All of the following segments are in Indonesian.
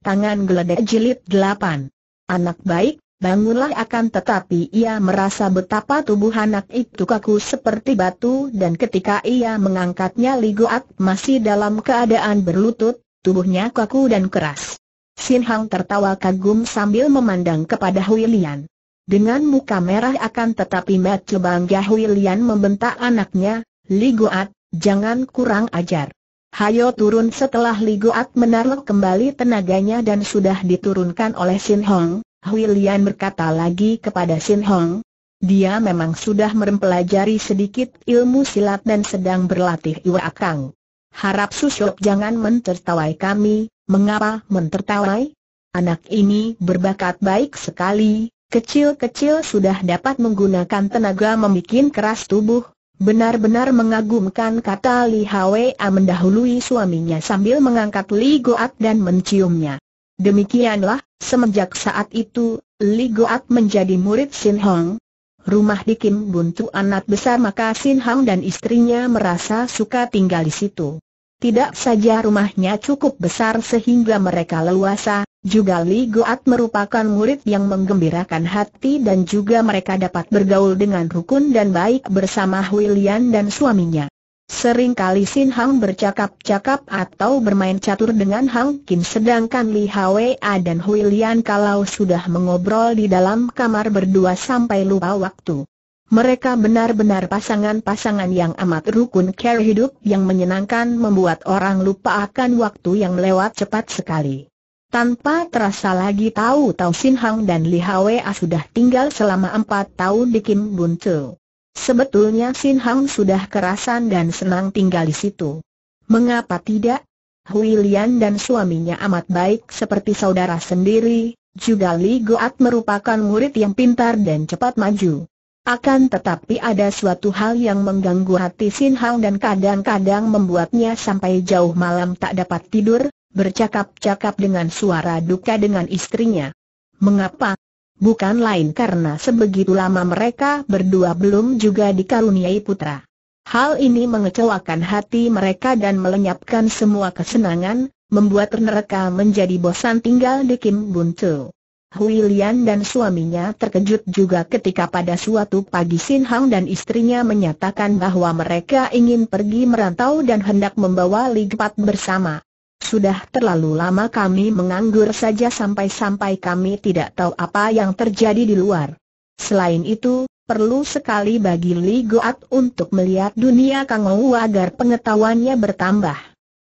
Tangan geledek jilid 8. Anak baik, bangunlah akan tetapi ia merasa betapa tubuh anak itu kaku seperti batu dan ketika ia mengangkatnya Liguat masih dalam keadaan berlutut, tubuhnya kaku dan keras. Sin Hang tertawa kagum sambil memandang kepada Hui Lian. Dengan muka merah akan tetapi mata bangga Huilian Lian membentak anaknya, Liguat, jangan kurang ajar. Hayo turun setelah Li Goat menaruh kembali tenaganya dan sudah diturunkan oleh Sin Hong, Hui berkata lagi kepada Sin Hong, dia memang sudah mempelajari sedikit ilmu silat dan sedang berlatih Iwa Akang. Harap Susyop jangan mentertawai kami, mengapa mentertawai? Anak ini berbakat baik sekali, kecil-kecil sudah dapat menggunakan tenaga membuat keras tubuh, Benar-benar mengagumkan kata Li Hwa mendahului suaminya sambil mengangkat Li Goat dan menciumnya. Demikianlah, semenjak saat itu, Li Goat menjadi murid Sin Hong. Rumah di Kim Buntu anak besar maka Sin Hong dan istrinya merasa suka tinggal di situ. Tidak saja rumahnya cukup besar sehingga mereka leluasa, juga Li Goat merupakan murid yang menggembirakan hati dan juga mereka dapat bergaul dengan rukun dan baik bersama Huilian dan suaminya. Seringkali Sin Hang bercakap-cakap atau bermain catur dengan Hang Kin sedangkan Li Hwa dan Huilian kalau sudah mengobrol di dalam kamar berdua sampai lupa waktu. Mereka benar-benar pasangan-pasangan yang amat rukun care hidup yang menyenangkan membuat orang lupa akan waktu yang lewat cepat sekali. Tanpa terasa lagi tahu Tau Sin Hang dan Li Hwa sudah tinggal selama empat tahun di Kim Bun Teo. Sebetulnya Sin Hang sudah kerasan dan senang tinggal di situ. Mengapa tidak? Hui Lian dan suaminya amat baik seperti saudara sendiri, juga Li Goat merupakan murid yang pintar dan cepat maju. Akan tetapi ada suatu hal yang mengganggu hati Sin Hang dan kadang-kadang membuatnya sampai jauh malam tak dapat tidur, bercakap-cakap dengan suara duka dengan istrinya. Mengapa? Bukan lain karena sebegitu lama mereka berdua belum juga dikaruniai putra. Hal ini mengecewakan hati mereka dan melenyapkan semua kesenangan, membuat mereka menjadi bosan tinggal di Kim Bun dan suaminya terkejut juga ketika pada suatu pagi Sin Hang dan istrinya menyatakan bahwa mereka ingin pergi merantau dan hendak membawa Li bersama. Sudah terlalu lama kami menganggur saja sampai-sampai kami tidak tahu apa yang terjadi di luar. Selain itu, perlu sekali bagi Li Goat untuk melihat dunia Kangou agar pengetahuannya bertambah.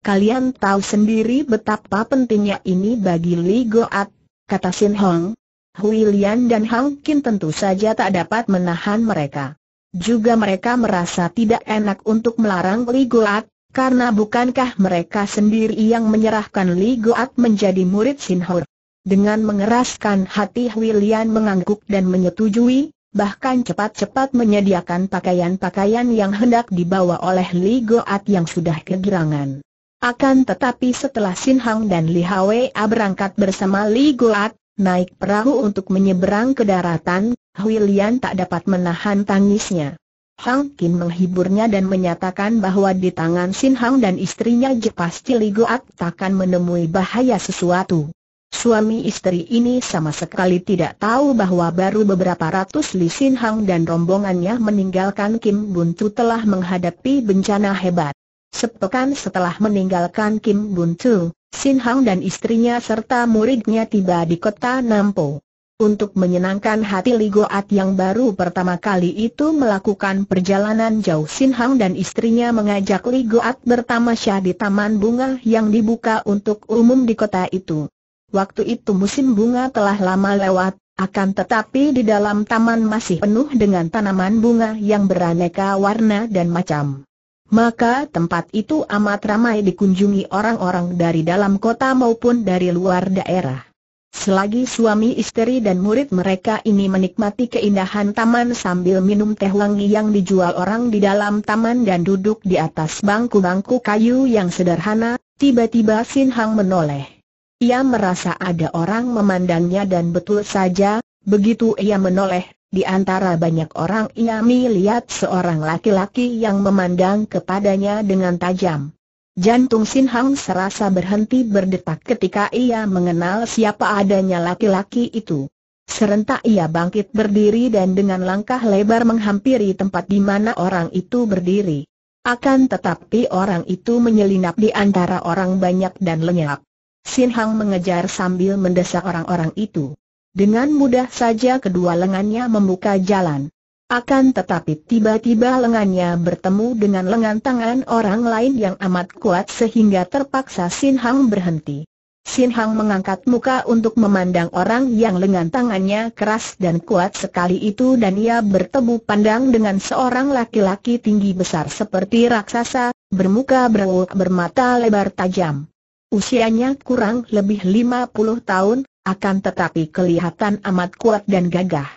Kalian tahu sendiri betapa pentingnya ini bagi Li Goat, kata Sin Hong. Hui Lian dan Hang Kin tentu saja tak dapat menahan mereka. Juga mereka merasa tidak enak untuk melarang Li Goat, karena bukankah mereka sendiri yang menyerahkan Li Goat menjadi murid Sin Hor? Dengan mengeraskan hati William mengangguk dan menyetujui, bahkan cepat-cepat menyediakan pakaian-pakaian yang hendak dibawa oleh Li Goat yang sudah kegirangan. Akan tetapi setelah Sin Hang dan Li Hwa berangkat bersama Li Goat, naik perahu untuk menyeberang ke daratan, Huilian tak dapat menahan tangisnya. Hang Kim menghiburnya dan menyatakan bahwa di tangan Sin Hang dan istrinya pasti Li Guat takkan menemui bahaya sesuatu. Suami istri ini sama sekali tidak tahu bahwa baru beberapa ratus Li Sin Hang dan rombongannya meninggalkan Kim Buntu telah menghadapi bencana hebat. Sepekan setelah meninggalkan Kim Buntu, Sin Hang dan istrinya serta muridnya tiba di kota Nampo untuk menyenangkan hati Ligoat yang baru pertama kali itu melakukan perjalanan jauh Sinhang dan istrinya mengajak Ligoat bertamasya di taman bunga yang dibuka untuk umum di kota itu. Waktu itu musim bunga telah lama lewat, akan tetapi di dalam taman masih penuh dengan tanaman bunga yang beraneka warna dan macam. Maka tempat itu amat ramai dikunjungi orang-orang dari dalam kota maupun dari luar daerah. Selagi suami istri dan murid mereka ini menikmati keindahan taman sambil minum teh wangi yang dijual orang di dalam taman dan duduk di atas bangku-bangku kayu yang sederhana, tiba-tiba Sin Hang menoleh. Ia merasa ada orang memandangnya dan betul saja, begitu ia menoleh, di antara banyak orang ia melihat seorang laki-laki yang memandang kepadanya dengan tajam. Jantung Sin Hang serasa berhenti berdetak ketika ia mengenal siapa adanya laki-laki itu. Serentak ia bangkit berdiri dan dengan langkah lebar menghampiri tempat di mana orang itu berdiri. Akan tetapi orang itu menyelinap di antara orang banyak dan lenyap. Sin Hang mengejar sambil mendesak orang-orang itu. Dengan mudah saja kedua lengannya membuka jalan. Akan tetapi tiba-tiba lengannya bertemu dengan lengan tangan orang lain yang amat kuat sehingga terpaksa Sin Hang berhenti. Sin Hang mengangkat muka untuk memandang orang yang lengan tangannya keras dan kuat sekali itu dan ia bertemu pandang dengan seorang laki-laki tinggi besar seperti raksasa, bermuka berwuk bermata lebar tajam. Usianya kurang lebih 50 tahun, akan tetapi kelihatan amat kuat dan gagah.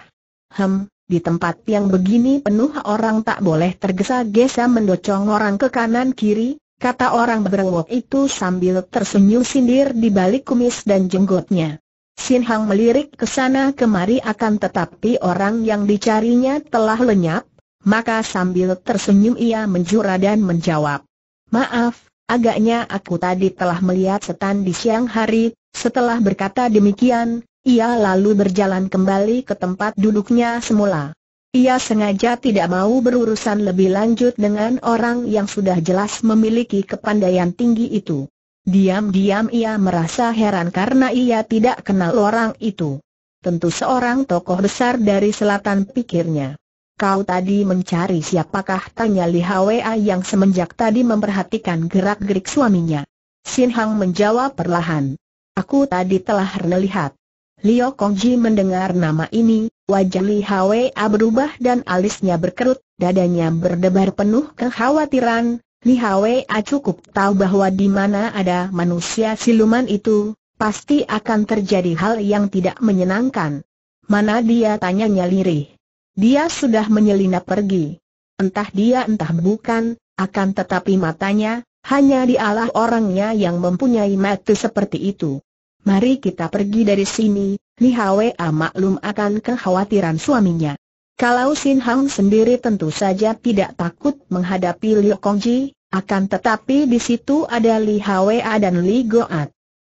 Hem, di tempat yang begini penuh orang tak boleh tergesa-gesa mendocong orang ke kanan kiri, kata orang berwok itu sambil tersenyum sindir di balik kumis dan jenggotnya. Sin Hang melirik ke sana kemari akan tetapi orang yang dicarinya telah lenyap, maka sambil tersenyum ia menjura dan menjawab. Maaf, agaknya aku tadi telah melihat setan di siang hari, setelah berkata demikian, ia lalu berjalan kembali ke tempat duduknya semula. Ia sengaja tidak mau berurusan lebih lanjut dengan orang yang sudah jelas memiliki kepandaian tinggi itu. Diam-diam ia merasa heran karena ia tidak kenal orang itu. Tentu seorang tokoh besar dari selatan pikirnya. Kau tadi mencari siapakah tanya Li Hwa yang semenjak tadi memperhatikan gerak-gerik suaminya. Sin Hang menjawab perlahan. Aku tadi telah melihat. Lio Kongji mendengar nama ini, wajah Li Hwa berubah dan alisnya berkerut, dadanya berdebar penuh kekhawatiran. Li Hwa cukup tahu bahwa di mana ada manusia siluman itu, pasti akan terjadi hal yang tidak menyenangkan. Mana dia tanya lirih. Dia sudah menyelinap pergi. Entah dia entah bukan, akan tetapi matanya, hanya dialah orangnya yang mempunyai mata seperti itu mari kita pergi dari sini, Li Hwa ah, maklum akan kekhawatiran suaminya. Kalau Sin Hang sendiri tentu saja tidak takut menghadapi Liu Kongji, akan tetapi di situ ada Li Hwa ah, dan Li Goat.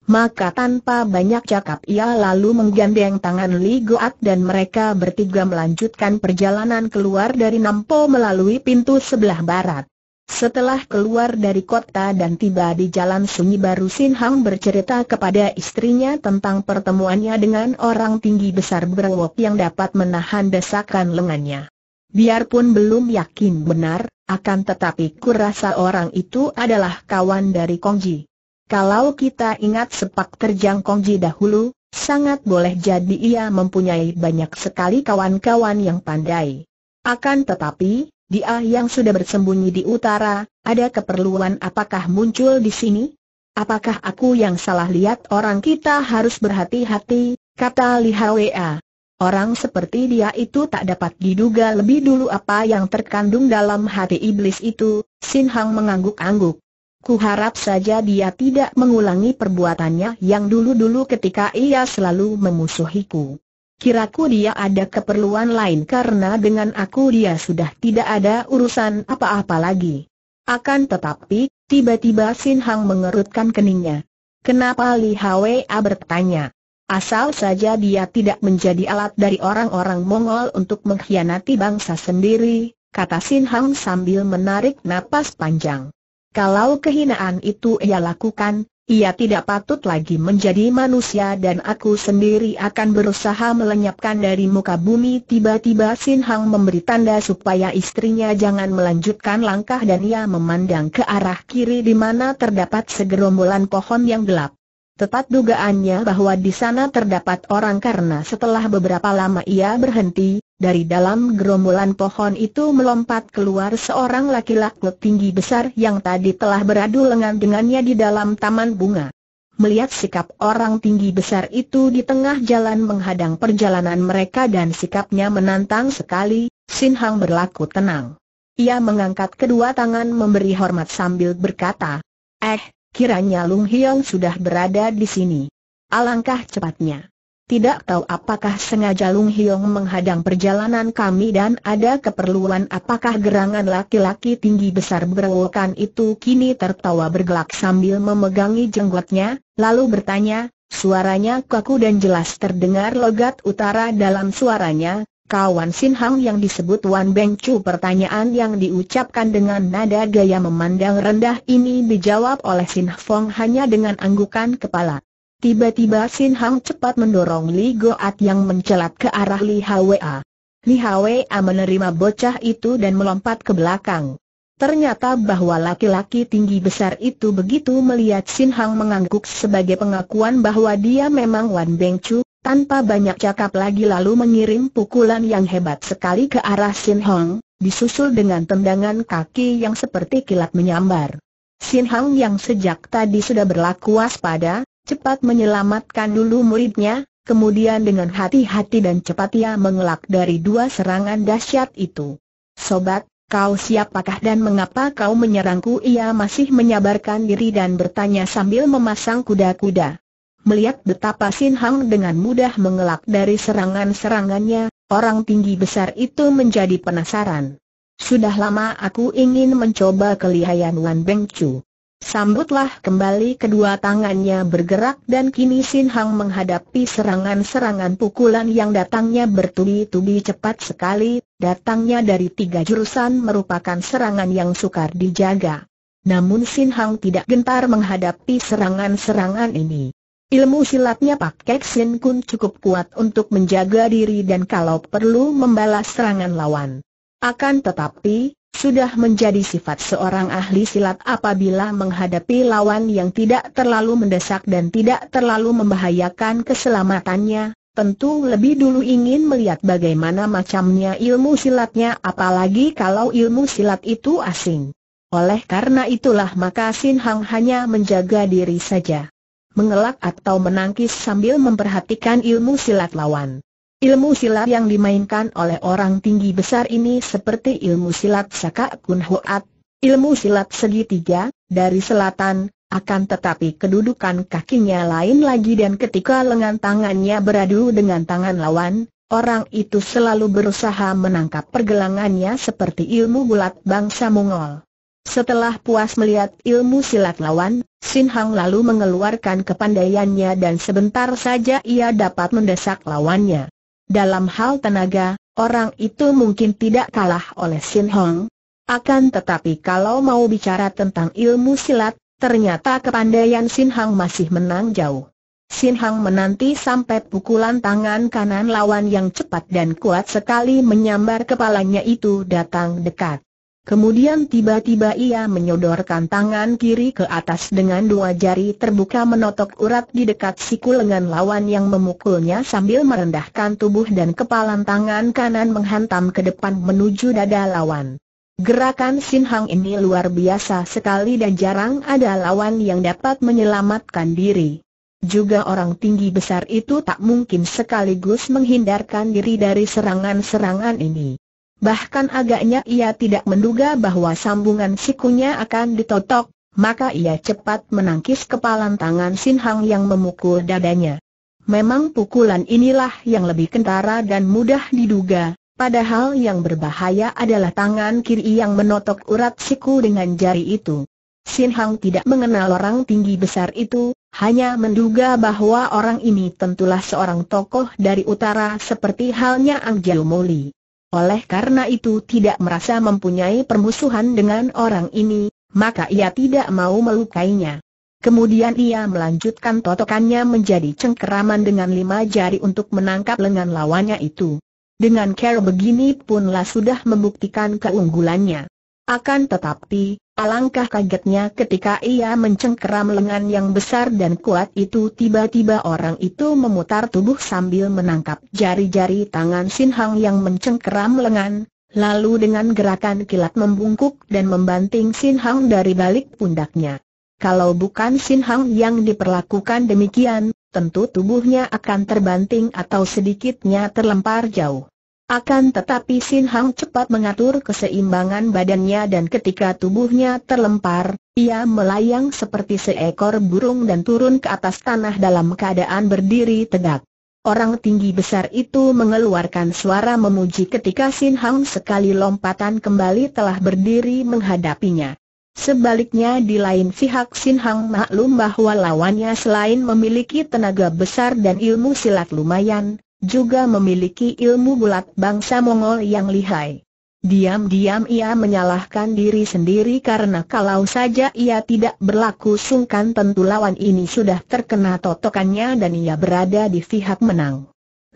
Maka tanpa banyak cakap ia lalu menggandeng tangan Li Goat dan mereka bertiga melanjutkan perjalanan keluar dari Nampo melalui pintu sebelah barat. Setelah keluar dari kota dan tiba di jalan sunyi baru Sin Hang bercerita kepada istrinya tentang pertemuannya dengan orang tinggi besar berwok yang dapat menahan desakan lengannya. Biarpun belum yakin benar, akan tetapi kurasa orang itu adalah kawan dari Kongji. Kalau kita ingat sepak terjang Kongji dahulu, sangat boleh jadi ia mempunyai banyak sekali kawan-kawan yang pandai. Akan tetapi, dia yang sudah bersembunyi di utara, ada keperluan apakah muncul di sini? Apakah aku yang salah lihat orang kita harus berhati-hati, kata Li Hwa. Orang seperti dia itu tak dapat diduga lebih dulu apa yang terkandung dalam hati iblis itu, Sin Hang mengangguk-angguk. Kuharap saja dia tidak mengulangi perbuatannya yang dulu-dulu ketika ia selalu memusuhiku. Kiraku dia ada keperluan lain karena dengan aku dia sudah tidak ada urusan apa-apa lagi. Akan tetapi, tiba-tiba Sin Hang mengerutkan keningnya. Kenapa Li Hwa bertanya? Asal saja dia tidak menjadi alat dari orang-orang Mongol untuk mengkhianati bangsa sendiri, kata Sin Hang sambil menarik napas panjang. Kalau kehinaan itu ia lakukan, ia tidak patut lagi menjadi manusia dan aku sendiri akan berusaha melenyapkan dari muka bumi Tiba-tiba Sin Hang memberi tanda supaya istrinya jangan melanjutkan langkah dan ia memandang ke arah kiri di mana terdapat segerombolan pohon yang gelap Tepat dugaannya bahwa di sana terdapat orang karena setelah beberapa lama ia berhenti, dari dalam gerombolan pohon itu melompat keluar seorang laki-laki tinggi besar yang tadi telah beradu lengan dengannya di dalam taman bunga. Melihat sikap orang tinggi besar itu di tengah jalan menghadang perjalanan mereka dan sikapnya menantang sekali, Sin Hang berlaku tenang. Ia mengangkat kedua tangan memberi hormat sambil berkata, Eh, kiranya Lung Hiong sudah berada di sini. Alangkah cepatnya. Tidak tahu apakah sengaja Lung Hiong menghadang perjalanan kami dan ada keperluan apakah gerangan laki-laki tinggi besar berwokan itu kini tertawa bergelak sambil memegangi jenggotnya, lalu bertanya, suaranya kaku dan jelas terdengar logat utara dalam suaranya, kawan Sin Hang yang disebut Wan Beng Chu pertanyaan yang diucapkan dengan nada gaya memandang rendah ini dijawab oleh Sin Fong hanya dengan anggukan kepala. Tiba-tiba Sin Hang cepat mendorong Li Goat yang mencelat ke arah Li Hwa. Li Hwa menerima bocah itu dan melompat ke belakang. Ternyata bahwa laki-laki tinggi besar itu begitu melihat Sin Hang mengangguk sebagai pengakuan bahwa dia memang Wan Beng Chu, tanpa banyak cakap lagi lalu mengirim pukulan yang hebat sekali ke arah Sin Hang, disusul dengan tendangan kaki yang seperti kilat menyambar. Sin Hang yang sejak tadi sudah berlaku waspada, cepat menyelamatkan dulu muridnya, kemudian dengan hati-hati dan cepat ia mengelak dari dua serangan dahsyat itu. Sobat, kau siapakah dan mengapa kau menyerangku? Ia masih menyabarkan diri dan bertanya sambil memasang kuda-kuda. Melihat betapa Sin Hang dengan mudah mengelak dari serangan-serangannya, orang tinggi besar itu menjadi penasaran. Sudah lama aku ingin mencoba kelihayan Wan Beng Chu. Sambutlah kembali kedua tangannya bergerak dan kini Sin Hang menghadapi serangan-serangan pukulan yang datangnya bertubi-tubi cepat sekali, datangnya dari tiga jurusan merupakan serangan yang sukar dijaga. Namun Sin Hang tidak gentar menghadapi serangan-serangan ini. Ilmu silatnya Pak Kek Sin Kun cukup kuat untuk menjaga diri dan kalau perlu membalas serangan lawan. Akan tetapi, sudah menjadi sifat seorang ahli silat apabila menghadapi lawan yang tidak terlalu mendesak dan tidak terlalu membahayakan keselamatannya, tentu lebih dulu ingin melihat bagaimana macamnya ilmu silatnya apalagi kalau ilmu silat itu asing. Oleh karena itulah maka Sin Hang hanya menjaga diri saja. Mengelak atau menangkis sambil memperhatikan ilmu silat lawan. Ilmu silat yang dimainkan oleh orang tinggi besar ini seperti ilmu silat Saka Kun Hoat, ilmu silat segitiga, dari selatan, akan tetapi kedudukan kakinya lain lagi dan ketika lengan tangannya beradu dengan tangan lawan, orang itu selalu berusaha menangkap pergelangannya seperti ilmu bulat bangsa Mongol. Setelah puas melihat ilmu silat lawan, Sin Hang lalu mengeluarkan kepandaiannya dan sebentar saja ia dapat mendesak lawannya. Dalam hal tenaga, orang itu mungkin tidak kalah oleh Sin Hong. Akan tetapi kalau mau bicara tentang ilmu silat, ternyata kepandaian Sin Hong masih menang jauh. Sin Hong menanti sampai pukulan tangan kanan lawan yang cepat dan kuat sekali menyambar kepalanya itu datang dekat. Kemudian tiba-tiba ia menyodorkan tangan kiri ke atas dengan dua jari terbuka menotok urat di dekat siku lengan lawan yang memukulnya sambil merendahkan tubuh dan kepalan tangan kanan menghantam ke depan menuju dada lawan. Gerakan Sin Hang ini luar biasa sekali dan jarang ada lawan yang dapat menyelamatkan diri. Juga orang tinggi besar itu tak mungkin sekaligus menghindarkan diri dari serangan-serangan ini. Bahkan agaknya ia tidak menduga bahwa sambungan sikunya akan ditotok, maka ia cepat menangkis kepalan tangan Sin Hang yang memukul dadanya. Memang pukulan inilah yang lebih kentara dan mudah diduga, padahal yang berbahaya adalah tangan kiri yang menotok urat siku dengan jari itu. Sin Hang tidak mengenal orang tinggi besar itu, hanya menduga bahwa orang ini tentulah seorang tokoh dari utara seperti halnya Ang Jiu Moli. Oleh karena itu tidak merasa mempunyai permusuhan dengan orang ini, maka ia tidak mau melukainya. Kemudian ia melanjutkan totokannya menjadi cengkeraman dengan lima jari untuk menangkap lengan lawannya itu. Dengan cara begini punlah sudah membuktikan keunggulannya. Akan tetapi, Alangkah kagetnya ketika ia mencengkeram lengan yang besar dan kuat itu tiba-tiba orang itu memutar tubuh sambil menangkap jari-jari tangan Sin Hang yang mencengkeram lengan, lalu dengan gerakan kilat membungkuk dan membanting Sin Hang dari balik pundaknya. Kalau bukan Sin Hang yang diperlakukan demikian, tentu tubuhnya akan terbanting atau sedikitnya terlempar jauh. Akan tetapi Sin Hang cepat mengatur keseimbangan badannya dan ketika tubuhnya terlempar, ia melayang seperti seekor burung dan turun ke atas tanah dalam keadaan berdiri tegak. Orang tinggi besar itu mengeluarkan suara memuji ketika Sin Hang sekali lompatan kembali telah berdiri menghadapinya. Sebaliknya di lain pihak Sin Hang maklum bahwa lawannya selain memiliki tenaga besar dan ilmu silat lumayan, juga memiliki ilmu bulat bangsa Mongol yang lihai. Diam-diam ia menyalahkan diri sendiri karena kalau saja ia tidak berlaku sungkan tentu lawan ini sudah terkena totokannya dan ia berada di pihak menang.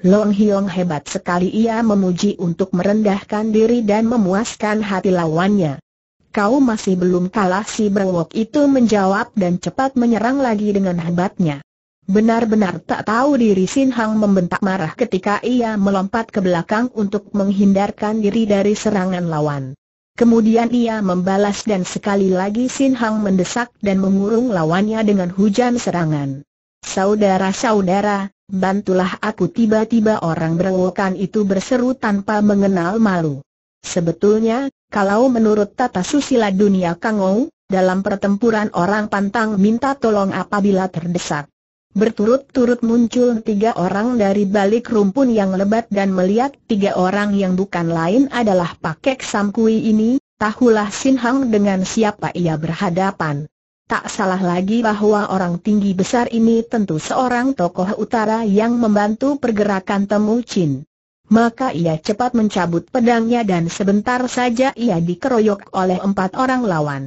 Long Hiong hebat sekali ia memuji untuk merendahkan diri dan memuaskan hati lawannya. Kau masih belum kalah si berwok itu menjawab dan cepat menyerang lagi dengan hebatnya. Benar-benar tak tahu diri Sin Hang membentak marah ketika ia melompat ke belakang untuk menghindarkan diri dari serangan lawan. Kemudian ia membalas dan sekali lagi Sin Hang mendesak dan mengurung lawannya dengan hujan serangan. Saudara-saudara, bantulah aku tiba-tiba orang berewokan itu berseru tanpa mengenal malu. Sebetulnya, kalau menurut tata susila dunia Kangou, dalam pertempuran orang pantang minta tolong apabila terdesak. Berturut-turut muncul tiga orang dari balik rumpun yang lebat dan melihat tiga orang yang bukan lain adalah Pakek Samkui ini, tahulah Sin Hang dengan siapa ia berhadapan. Tak salah lagi bahwa orang tinggi besar ini tentu seorang tokoh utara yang membantu pergerakan Temu Chin. Maka ia cepat mencabut pedangnya dan sebentar saja ia dikeroyok oleh empat orang lawan.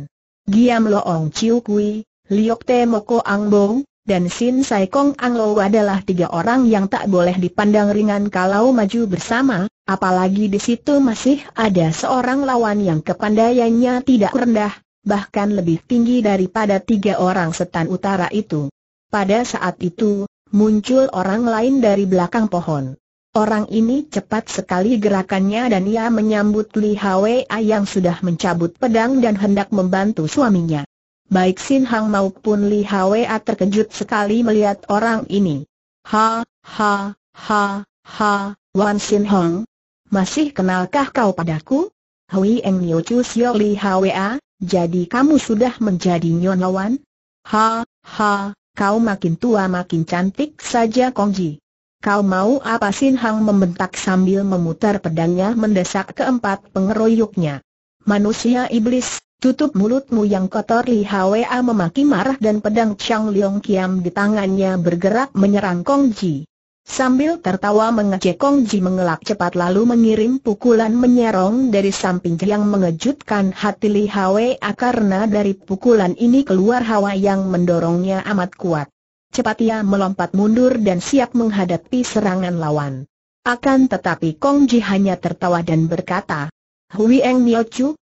Giam Loong Chiu Kui, Liok Te Moko Ang Bong, dan Sin Sai Kong Ang Lo adalah tiga orang yang tak boleh dipandang ringan kalau maju bersama, apalagi di situ masih ada seorang lawan yang kepandaiannya tidak rendah, bahkan lebih tinggi daripada tiga orang setan utara itu. Pada saat itu, muncul orang lain dari belakang pohon. Orang ini cepat sekali gerakannya dan ia menyambut Li Hwa yang sudah mencabut pedang dan hendak membantu suaminya. Baik Sin Hang maupun Li Hwa terkejut sekali melihat orang ini. Ha, ha, ha, ha, Wan Sin Hong. Masih kenalkah kau padaku? Hui Eng Nio Chu Sio Li Hwa, jadi kamu sudah menjadi Nyon Wan? Ha, ha, kau makin tua makin cantik saja Kong Ji. Kau mau apa Sin Hang membentak sambil memutar pedangnya mendesak keempat pengeroyoknya. Manusia iblis, Tutup mulutmu yang kotor Li Hwa memaki marah dan pedang Chang Leong Kiam di tangannya bergerak menyerang Kong Ji. Sambil tertawa mengecek Kong Ji mengelak cepat lalu mengirim pukulan menyerong dari samping yang mengejutkan hati Li Hwa karena dari pukulan ini keluar hawa yang mendorongnya amat kuat. Cepat ia melompat mundur dan siap menghadapi serangan lawan. Akan tetapi Kong Ji hanya tertawa dan berkata, Hui Eng Nio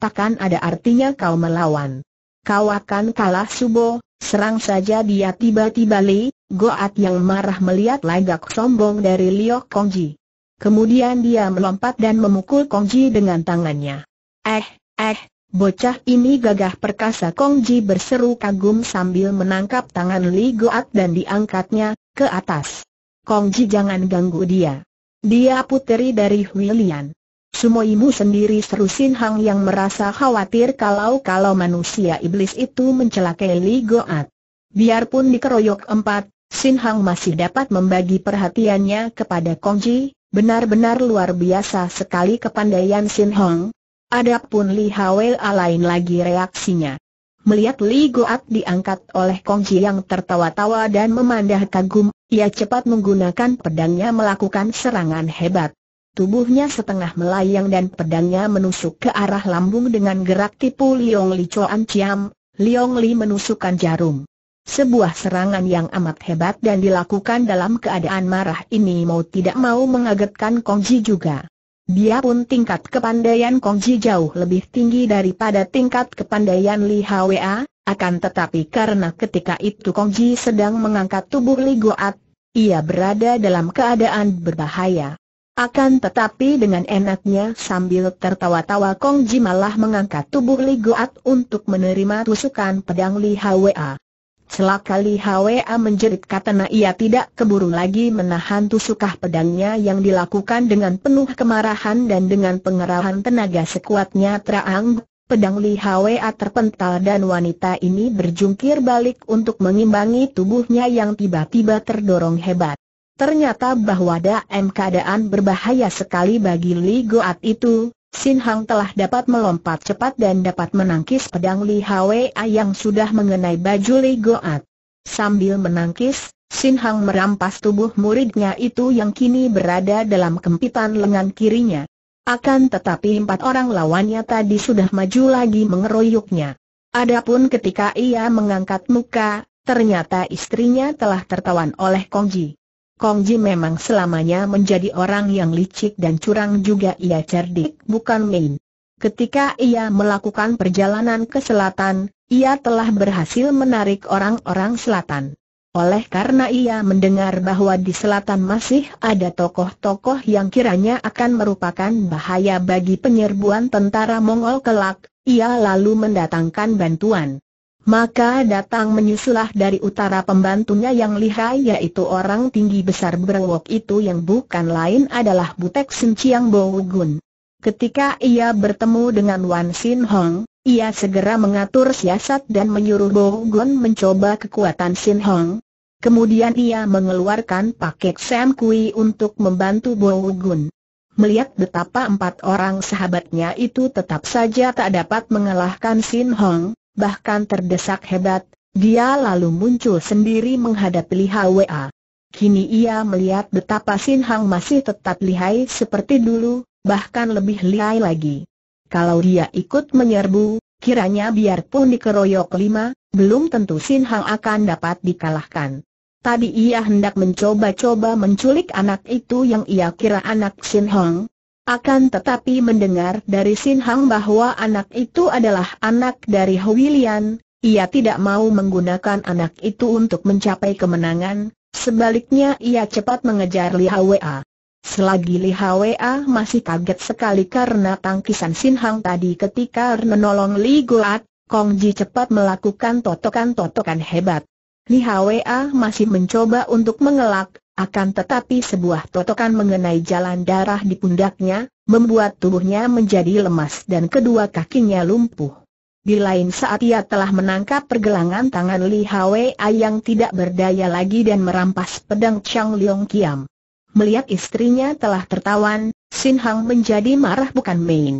takkan ada artinya kau melawan. Kau akan kalah Subo, serang saja dia tiba-tiba Li, Goat yang marah melihat lagak sombong dari Liok Kongji. Kemudian dia melompat dan memukul Kongji dengan tangannya. Eh, eh, Bocah ini gagah perkasa Kongji berseru kagum sambil menangkap tangan Li Goat dan diangkatnya ke atas. Kongji jangan ganggu dia. Dia puteri dari Huilian. Sumoimu sendiri seru Sin Hang yang merasa khawatir kalau-kalau manusia iblis itu mencelakai Li Goat. Biarpun dikeroyok empat, Sin Hang masih dapat membagi perhatiannya kepada Kong Ji, benar-benar luar biasa sekali kepandaian Sin Hang. Adapun Li Hawel alain lagi reaksinya. Melihat Li Goat diangkat oleh Kong Ji yang tertawa-tawa dan memandah kagum, ia cepat menggunakan pedangnya melakukan serangan hebat. Tubuhnya setengah melayang dan pedangnya menusuk ke arah lambung dengan gerak tipu Liong Li Choan Chiam, Liong Li menusukkan jarum. Sebuah serangan yang amat hebat dan dilakukan dalam keadaan marah ini mau tidak mau mengagetkan Kong Ji juga. Dia pun tingkat kepandaian Kong Ji jauh lebih tinggi daripada tingkat kepandaian Li Hwa, akan tetapi karena ketika itu Kong Ji sedang mengangkat tubuh Li Goat, ia berada dalam keadaan berbahaya. Akan tetapi dengan enaknya sambil tertawa-tawa Kong Ji malah mengangkat tubuh Li Goat untuk menerima tusukan pedang Li Hwa. Celaka Li Hwa menjerit katana ia tidak keburu lagi menahan tusukah pedangnya yang dilakukan dengan penuh kemarahan dan dengan pengerahan tenaga sekuatnya terang. Pedang Li Hwa terpental dan wanita ini berjungkir balik untuk mengimbangi tubuhnya yang tiba-tiba terdorong hebat. Ternyata bahwa dalam keadaan berbahaya sekali bagi Li Goat itu, Sin Hang telah dapat melompat cepat dan dapat menangkis pedang Li Hwa yang sudah mengenai baju Li Goat. Sambil menangkis, Sin Hang merampas tubuh muridnya itu yang kini berada dalam kempitan lengan kirinya. Akan tetapi empat orang lawannya tadi sudah maju lagi mengeroyoknya. Adapun ketika ia mengangkat muka, ternyata istrinya telah tertawan oleh Kongji. Kong Ji memang selamanya menjadi orang yang licik dan curang juga ia cerdik, bukan main. Ketika ia melakukan perjalanan ke selatan, ia telah berhasil menarik orang-orang selatan. Oleh karena ia mendengar bahwa di selatan masih ada tokoh-tokoh yang kiranya akan merupakan bahaya bagi penyerbuan tentara Mongol kelak, ia lalu mendatangkan bantuan. Maka datang menyusulah dari utara pembantunya yang lihai yaitu orang tinggi besar berwok itu yang bukan lain adalah Butek Sin Chiang Bogun. Ketika ia bertemu dengan Wan Sin Hong, ia segera mengatur siasat dan menyuruh Bogun mencoba kekuatan Sin Hong. Kemudian ia mengeluarkan paket Sam Kui untuk membantu Bogun. Melihat betapa empat orang sahabatnya itu tetap saja tak dapat mengalahkan Sin Hong, bahkan terdesak hebat, dia lalu muncul sendiri menghadapi Li Hwa. Kini ia melihat betapa Sin Hang masih tetap lihai seperti dulu, bahkan lebih lihai lagi. Kalau dia ikut menyerbu, kiranya biarpun dikeroyok lima, belum tentu Sin Hang akan dapat dikalahkan. Tadi ia hendak mencoba-coba menculik anak itu yang ia kira anak Sin Hang, akan tetapi mendengar dari Sin Hang bahwa anak itu adalah anak dari Huilian, ia tidak mau menggunakan anak itu untuk mencapai kemenangan, sebaliknya ia cepat mengejar Li Hwa. Selagi Li Hwa masih kaget sekali karena tangkisan Sin Hang tadi ketika menolong Li Goat, Kong Ji cepat melakukan totokan-totokan hebat. Li Hwa masih mencoba untuk mengelak, akan tetapi sebuah totokan mengenai jalan darah di pundaknya, membuat tubuhnya menjadi lemas dan kedua kakinya lumpuh. Di lain saat ia telah menangkap pergelangan tangan Li Hwei yang tidak berdaya lagi dan merampas pedang Chang Leong Kiam. Melihat istrinya telah tertawan, Sin Hang menjadi marah bukan main.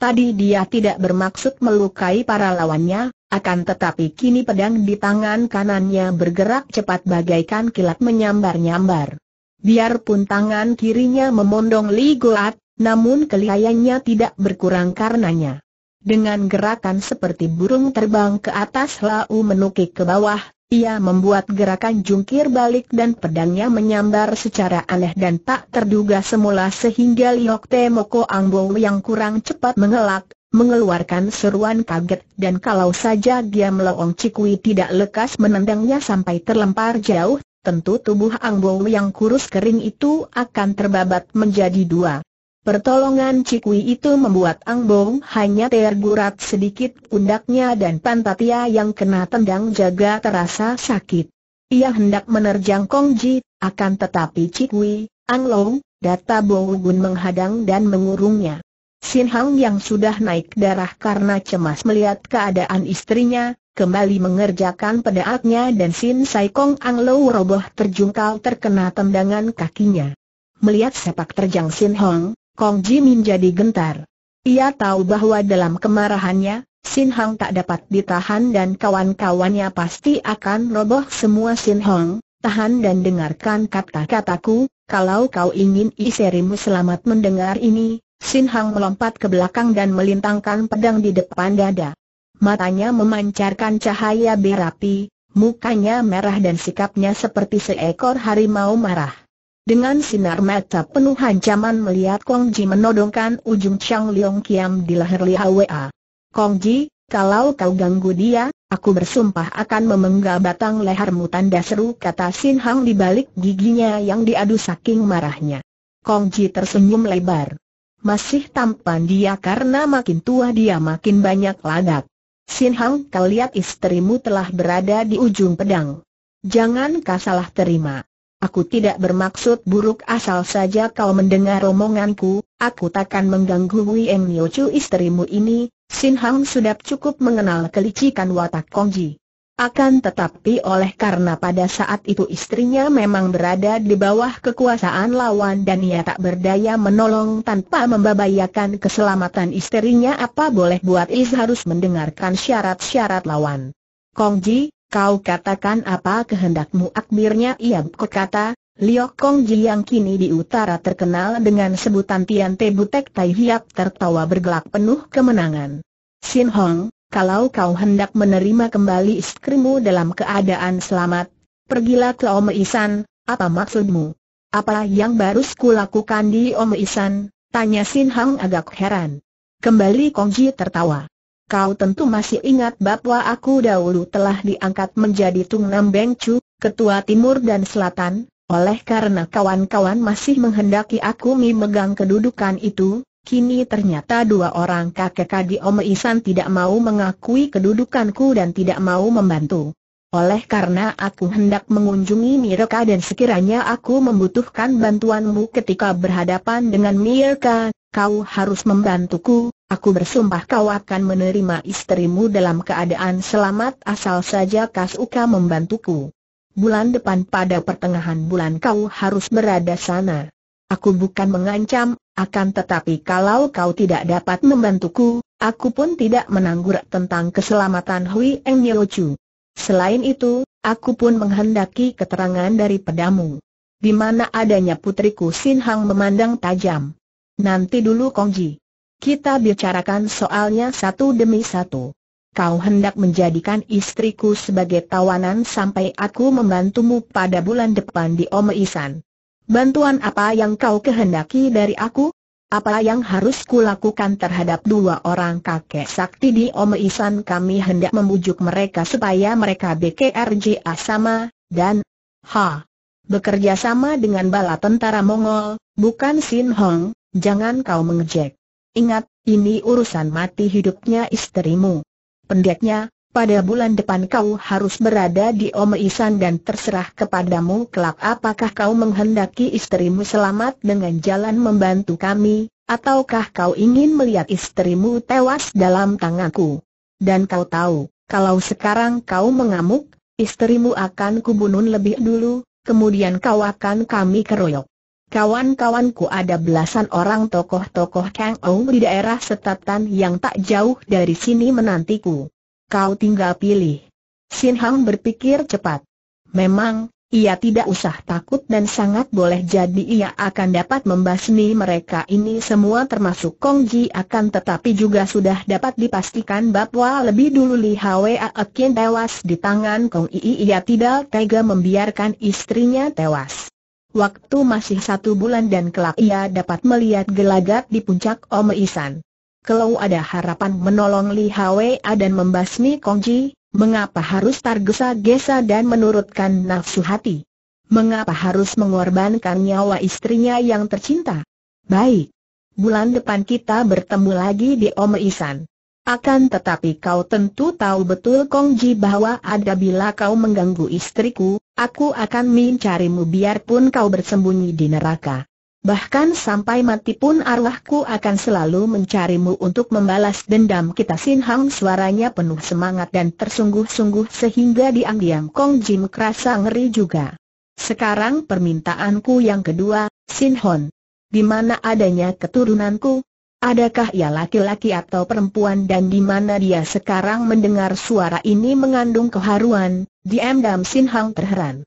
Tadi dia tidak bermaksud melukai para lawannya, akan tetapi kini pedang di tangan kanannya bergerak cepat bagaikan kilat menyambar-nyambar. Biarpun tangan kirinya memondong Li Goat, namun kelihayannya tidak berkurang karenanya. Dengan gerakan seperti burung terbang ke atas lau menukik ke bawah, ia membuat gerakan jungkir balik dan pedangnya menyambar secara aneh dan tak terduga semula sehingga Liok Temoko Angbo yang kurang cepat mengelak, mengeluarkan seruan kaget dan kalau saja dia meloong Cikui tidak lekas menendangnya sampai terlempar jauh, tentu tubuh Angbo yang kurus kering itu akan terbabat menjadi dua. Pertolongan Cikui itu membuat Ang Bong hanya tergurat sedikit pundaknya dan pantatia yang kena tendang jaga terasa sakit. Ia hendak menerjang Kong Ji, akan tetapi Cikui, Long, Data Gun menghadang dan mengurungnya. Sin Hang yang sudah naik darah karena cemas melihat keadaan istrinya, kembali mengerjakan pedaatnya dan Sin Sai Kong Ang Lo roboh terjungkal terkena tendangan kakinya. Melihat sepak terjang Sin Hong, Kong Ji Min jadi gentar. Ia tahu bahwa dalam kemarahannya, Sin Hang tak dapat ditahan dan kawan-kawannya pasti akan roboh semua Sin Hong, tahan dan dengarkan kata-kataku, kalau kau ingin iserimu selamat mendengar ini, Sin Hang melompat ke belakang dan melintangkan pedang di depan dada. Matanya memancarkan cahaya berapi, mukanya merah dan sikapnya seperti seekor harimau marah. Dengan sinar mata penuh ancaman melihat Kong Ji menodongkan ujung Chang Liong Kiam di leher Li Hwa. Kong Ji, kalau kau ganggu dia, aku bersumpah akan memenggal batang lehermu tanda seru kata Sin Hang di balik giginya yang diadu saking marahnya. Kong Ji tersenyum lebar. Masih tampan dia karena makin tua dia makin banyak ladak. Sin Hang kau lihat istrimu telah berada di ujung pedang. Jangan kau salah terima. Aku tidak bermaksud buruk asal saja kau mendengar omonganku, aku takkan mengganggu Niu Chu istrimu ini, Sin Hang sudah cukup mengenal kelicikan watak Kongji. Akan tetapi oleh karena pada saat itu istrinya memang berada di bawah kekuasaan lawan dan ia tak berdaya menolong tanpa membabayakan keselamatan istrinya apa boleh buat Is harus mendengarkan syarat-syarat lawan. Kong Ji, kau katakan apa kehendakmu akmirnya ia berkata, Liok Ji yang kini di utara terkenal dengan sebutan Tian Te Butek Tai Hiap tertawa bergelak penuh kemenangan. Sin Hong, kalau kau hendak menerima kembali istrimu dalam keadaan selamat, pergilah ke Om Isan, apa maksudmu? Apa yang baru kulakukan di Om Isan? Tanya Sin Hang agak heran. Kembali Kong Kongji tertawa. Kau tentu masih ingat bahwa aku dahulu telah diangkat menjadi Tung Nam Beng Chu, Ketua Timur dan Selatan, oleh karena kawan-kawan masih menghendaki aku memegang kedudukan itu, Kini ternyata dua orang kakek Kadi Om Isan tidak mau mengakui kedudukanku dan tidak mau membantu. Oleh karena aku hendak mengunjungi Mirka dan sekiranya aku membutuhkan bantuanmu ketika berhadapan dengan Mirka, kau harus membantuku, aku bersumpah kau akan menerima istrimu dalam keadaan selamat asal saja Kasuka membantuku. Bulan depan pada pertengahan bulan kau harus berada sana. Aku bukan mengancam, akan tetapi kalau kau tidak dapat membantuku, aku pun tidak menanggur tentang keselamatan Hui Eng Chu. Selain itu, aku pun menghendaki keterangan dari pedamu. Di mana adanya putriku Sin Hang memandang tajam. Nanti dulu Kong Ji. Kita bicarakan soalnya satu demi satu. Kau hendak menjadikan istriku sebagai tawanan sampai aku membantumu pada bulan depan di Omeisan. Bantuan apa yang kau kehendaki dari aku? Apa yang harus kulakukan terhadap dua orang kakek sakti di Om kami hendak membujuk mereka supaya mereka BKRJA sama, dan H. Bekerja sama dengan bala tentara Mongol, bukan Sin Hong, jangan kau mengejek. Ingat, ini urusan mati hidupnya istrimu. Pendeknya, pada bulan depan kau harus berada di Om dan terserah kepadamu kelak apakah kau menghendaki istrimu selamat dengan jalan membantu kami, ataukah kau ingin melihat istrimu tewas dalam tanganku. Dan kau tahu, kalau sekarang kau mengamuk, istrimu akan kubunuh lebih dulu, kemudian kau akan kami keroyok. Kawan-kawanku ada belasan orang tokoh-tokoh Kang Ong di daerah setatan yang tak jauh dari sini menantiku. Kau tinggal pilih. Sin Hang berpikir cepat. Memang, ia tidak usah takut dan sangat boleh jadi ia akan dapat membasmi mereka ini semua termasuk Kong Ji akan tetapi juga sudah dapat dipastikan bahwa lebih dulu Li Hwa Akin tewas di tangan Kong Ii ia tidak tega membiarkan istrinya tewas. Waktu masih satu bulan dan kelak ia dapat melihat gelagat di puncak Om Isan kalau ada harapan menolong Li Hwa dan membasmi Kongji, mengapa harus tergesa-gesa dan menurutkan nafsu hati? Mengapa harus mengorbankan nyawa istrinya yang tercinta? Baik. Bulan depan kita bertemu lagi di Om Isan. Akan tetapi kau tentu tahu betul Kong Ji bahwa ada bila kau mengganggu istriku, aku akan mencarimu biarpun kau bersembunyi di neraka. Bahkan sampai mati pun arwahku akan selalu mencarimu untuk membalas dendam kita Sin Hang suaranya penuh semangat dan tersungguh-sungguh sehingga diam-diam Kong Jim kerasa ngeri juga. Sekarang permintaanku yang kedua, Sin Hon. Di mana adanya keturunanku? Adakah ia laki-laki atau perempuan dan di mana dia sekarang mendengar suara ini mengandung keharuan? Diam-diam Sin Hang terheran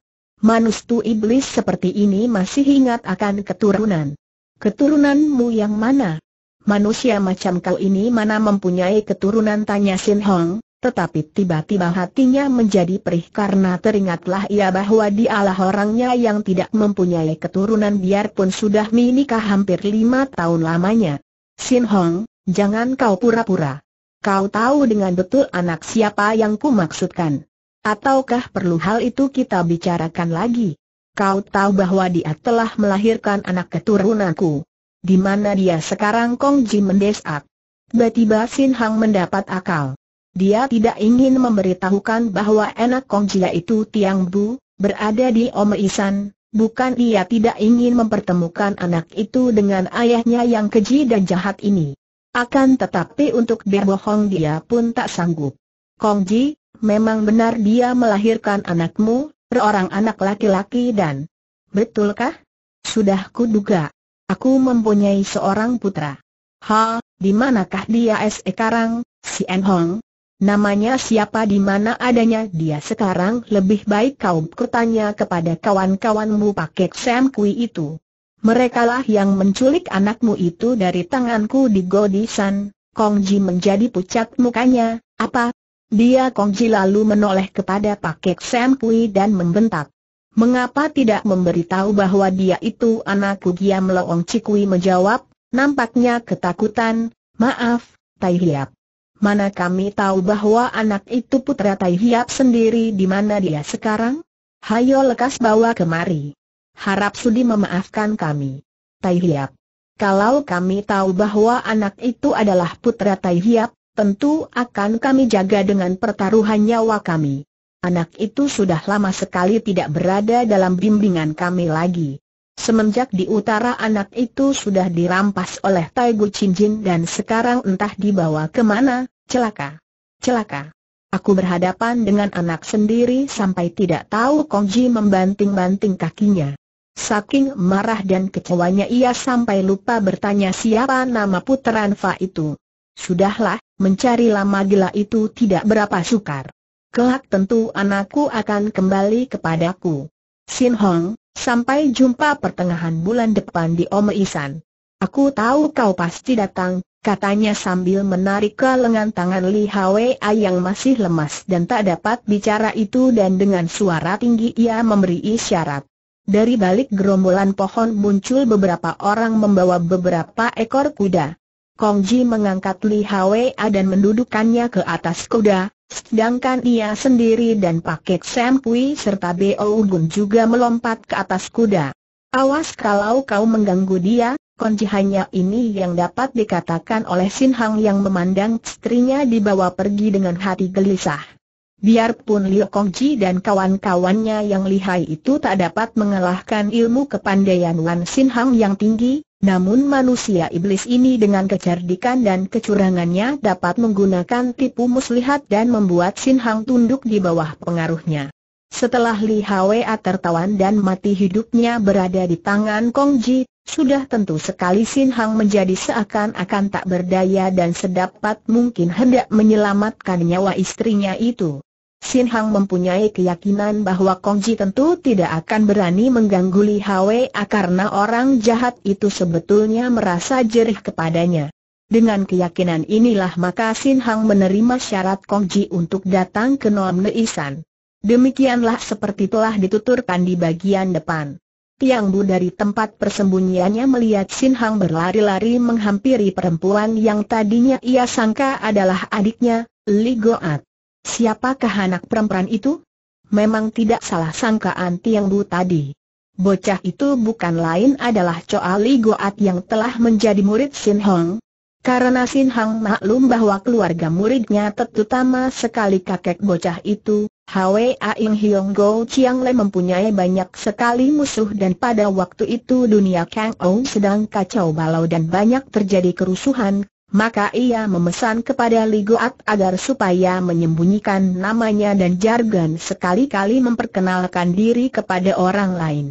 manustu iblis seperti ini masih ingat akan keturunan. Keturunanmu yang mana? Manusia macam kau ini mana mempunyai keturunan tanya Sin Hong, tetapi tiba-tiba hatinya menjadi perih karena teringatlah ia bahwa dialah orangnya yang tidak mempunyai keturunan biarpun sudah menikah hampir lima tahun lamanya. Sin Hong, jangan kau pura-pura. Kau tahu dengan betul anak siapa yang ku maksudkan. Ataukah perlu hal itu kita bicarakan lagi? Kau tahu bahwa dia telah melahirkan anak keturunanku. Di mana dia sekarang Kong Ji mendesak. Tiba-tiba Sin Hang mendapat akal. Dia tidak ingin memberitahukan bahwa anak Kong Ji itu Tiang Bu, berada di Ome Isan, Bukan ia tidak ingin mempertemukan anak itu dengan ayahnya yang keji dan jahat ini. Akan tetapi untuk berbohong dia pun tak sanggup. Kong Ji, Memang benar dia melahirkan anakmu, seorang anak laki-laki dan... Betulkah? Sudah kuduga. Aku mempunyai seorang putra. Ha, di manakah dia sekarang, si En Hong? Namanya siapa di mana adanya dia sekarang lebih baik kau bertanya kepada kawan-kawanmu pakai Sam Kui itu. Merekalah yang menculik anakmu itu dari tanganku di Godisan, Kong Ji menjadi pucat mukanya, apa, dia kongji lalu menoleh kepada Pakek Sam Kui dan membentak. Mengapa tidak memberitahu bahwa dia itu anakku Giam Loong Cikui menjawab, nampaknya ketakutan, maaf, Tai Hiap. Mana kami tahu bahwa anak itu putra Tai Hiap sendiri di mana dia sekarang? Hayo lekas bawa kemari. Harap sudi memaafkan kami. Tai Hiap. Kalau kami tahu bahwa anak itu adalah putra Tai Hiap, tentu akan kami jaga dengan pertaruhan nyawa kami. Anak itu sudah lama sekali tidak berada dalam bimbingan kami lagi. Semenjak di utara anak itu sudah dirampas oleh Taigu Cincin dan sekarang entah dibawa kemana, celaka. Celaka. Aku berhadapan dengan anak sendiri sampai tidak tahu Kongji membanting-banting kakinya. Saking marah dan kecewanya ia sampai lupa bertanya siapa nama puteran Fa itu. Sudahlah, mencari lama gila itu tidak berapa sukar. Kelak tentu anakku akan kembali kepadaku. Sin Hong, sampai jumpa pertengahan bulan depan di Om Isan. Aku tahu kau pasti datang, katanya sambil menarik ke lengan tangan Li Hwa yang masih lemas dan tak dapat bicara itu dan dengan suara tinggi ia memberi isyarat. Dari balik gerombolan pohon muncul beberapa orang membawa beberapa ekor kuda. Kongji mengangkat Li Hwa dan mendudukannya ke atas kuda, sedangkan ia sendiri dan paket Sam Pui serta Bo Gun juga melompat ke atas kuda. Awas kalau kau mengganggu dia, Ji hanya ini yang dapat dikatakan oleh Sin Hang yang memandang istrinya dibawa pergi dengan hati gelisah. Biarpun Liu Kongji dan kawan-kawannya yang lihai itu tak dapat mengalahkan ilmu kepandaian Wan Sin Hang yang tinggi, namun manusia iblis ini dengan kecerdikan dan kecurangannya dapat menggunakan tipu muslihat dan membuat Sin Hang tunduk di bawah pengaruhnya. Setelah Li Hwa tertawan dan mati hidupnya berada di tangan Kong Ji, sudah tentu sekali Sin Hang menjadi seakan-akan tak berdaya dan sedapat mungkin hendak menyelamatkan nyawa istrinya itu. Sin Hang mempunyai keyakinan bahwa Kong Ji tentu tidak akan berani mengganggu Li Hwe, ah, karena orang jahat itu sebetulnya merasa jerih kepadanya. Dengan keyakinan inilah maka Sin Hang menerima syarat Kong Ji untuk datang ke Noam Neisan. Demikianlah seperti telah dituturkan di bagian depan. Tiang Bu dari tempat persembunyiannya melihat Sin Hang berlari-lari menghampiri perempuan yang tadinya ia sangka adalah adiknya, Li Goat. Siapakah anak perempuan itu? Memang tidak salah sangka anti yang Bu tadi. Bocah itu bukan lain adalah Choa Li Goat yang telah menjadi murid Sin Hong. Karena Sin Hong maklum bahwa keluarga muridnya terutama sekali kakek bocah itu, Hwa Ing Hiong Go Chiang Le mempunyai banyak sekali musuh dan pada waktu itu dunia Kang Ong sedang kacau balau dan banyak terjadi kerusuhan, maka ia memesan kepada Ligoat agar supaya menyembunyikan namanya dan jargon sekali-kali memperkenalkan diri kepada orang lain.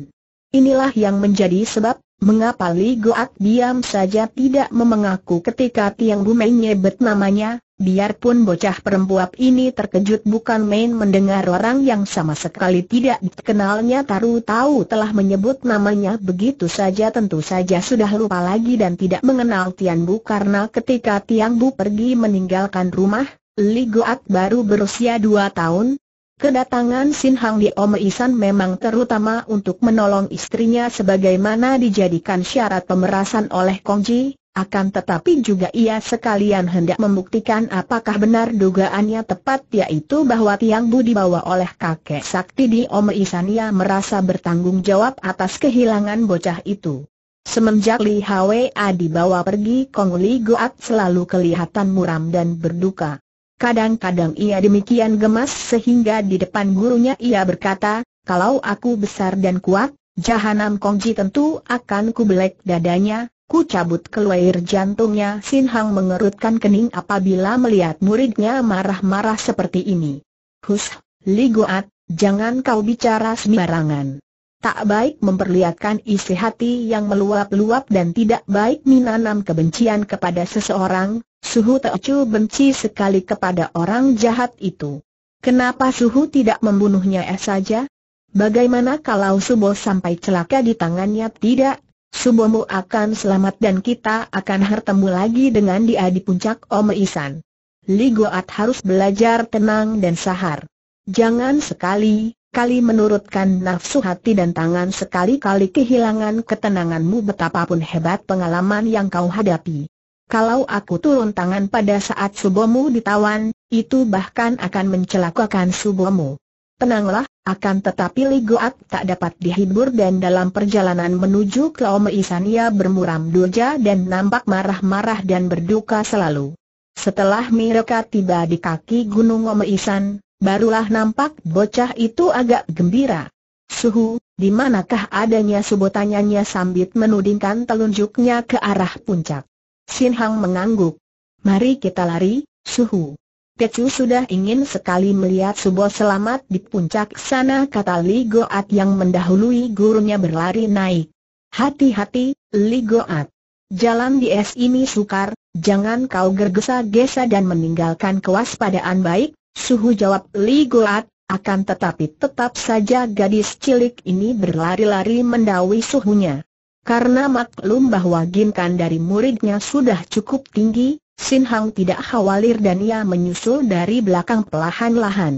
Inilah yang menjadi sebab, mengapa Li Goat diam saja tidak memengaku ketika Tiang Bume nyebet namanya, biarpun bocah perempuan ini terkejut bukan main mendengar orang yang sama sekali tidak dikenalnya taru-tahu telah menyebut namanya begitu saja tentu saja sudah lupa lagi dan tidak mengenal Tian Bu karena ketika Tiang Bu pergi meninggalkan rumah, Li Goat baru berusia dua tahun, Kedatangan Sin Hang di Isan memang terutama untuk menolong istrinya sebagaimana dijadikan syarat pemerasan oleh Kong Ji, akan tetapi juga ia sekalian hendak membuktikan apakah benar dugaannya tepat yaitu bahwa Tiang Bu dibawa oleh kakek sakti di Isan ia merasa bertanggung jawab atas kehilangan bocah itu. Semenjak Li Hwa dibawa pergi Kong Li Goat selalu kelihatan muram dan berduka. Kadang-kadang ia demikian gemas sehingga di depan gurunya ia berkata, kalau aku besar dan kuat, Jahanam Kongji tentu akan kubelek dadanya, ku cabut keluar jantungnya. Sin Hang mengerutkan kening apabila melihat muridnya marah-marah seperti ini. Hus, Liguat, jangan kau bicara sembarangan. Tak baik memperlihatkan isi hati yang meluap-luap dan tidak baik menanam kebencian kepada seseorang, Suhu Teocu benci sekali kepada orang jahat itu. Kenapa Suhu tidak membunuhnya eh saja? Bagaimana kalau Subo sampai celaka di tangannya? Tidak, Subomu akan selamat dan kita akan bertemu lagi dengan dia di puncak Om Isan. Ligoat harus belajar tenang dan sahar. Jangan sekali, kali menurutkan nafsu hati dan tangan sekali-kali kehilangan ketenanganmu betapapun hebat pengalaman yang kau hadapi. Kalau aku turun tangan pada saat subomu ditawan, itu bahkan akan mencelakakan subomu. Tenanglah, akan tetapi Ligoat tak dapat dihibur dan dalam perjalanan menuju ke Isan ia bermuram durja dan nampak marah-marah dan berduka selalu. Setelah mereka tiba di kaki Gunung Ome Isan, barulah nampak bocah itu agak gembira. Suhu, di manakah adanya Subo sambil sambit menudingkan telunjuknya ke arah puncak. Sin Hang mengangguk. Mari kita lari, Suhu. Pecu sudah ingin sekali melihat Subo selamat di puncak sana kata Li Goat yang mendahului gurunya berlari naik. Hati-hati, Li Goat. Jalan di es ini sukar, jangan kau gergesa-gesa dan meninggalkan kewaspadaan baik, Suhu jawab Li Goat, akan tetapi tetap saja gadis cilik ini berlari-lari mendawi suhunya. Karena maklum bahwa gimkan dari muridnya sudah cukup tinggi, Sin Hang tidak khawatir dan ia menyusul dari belakang pelahan lahan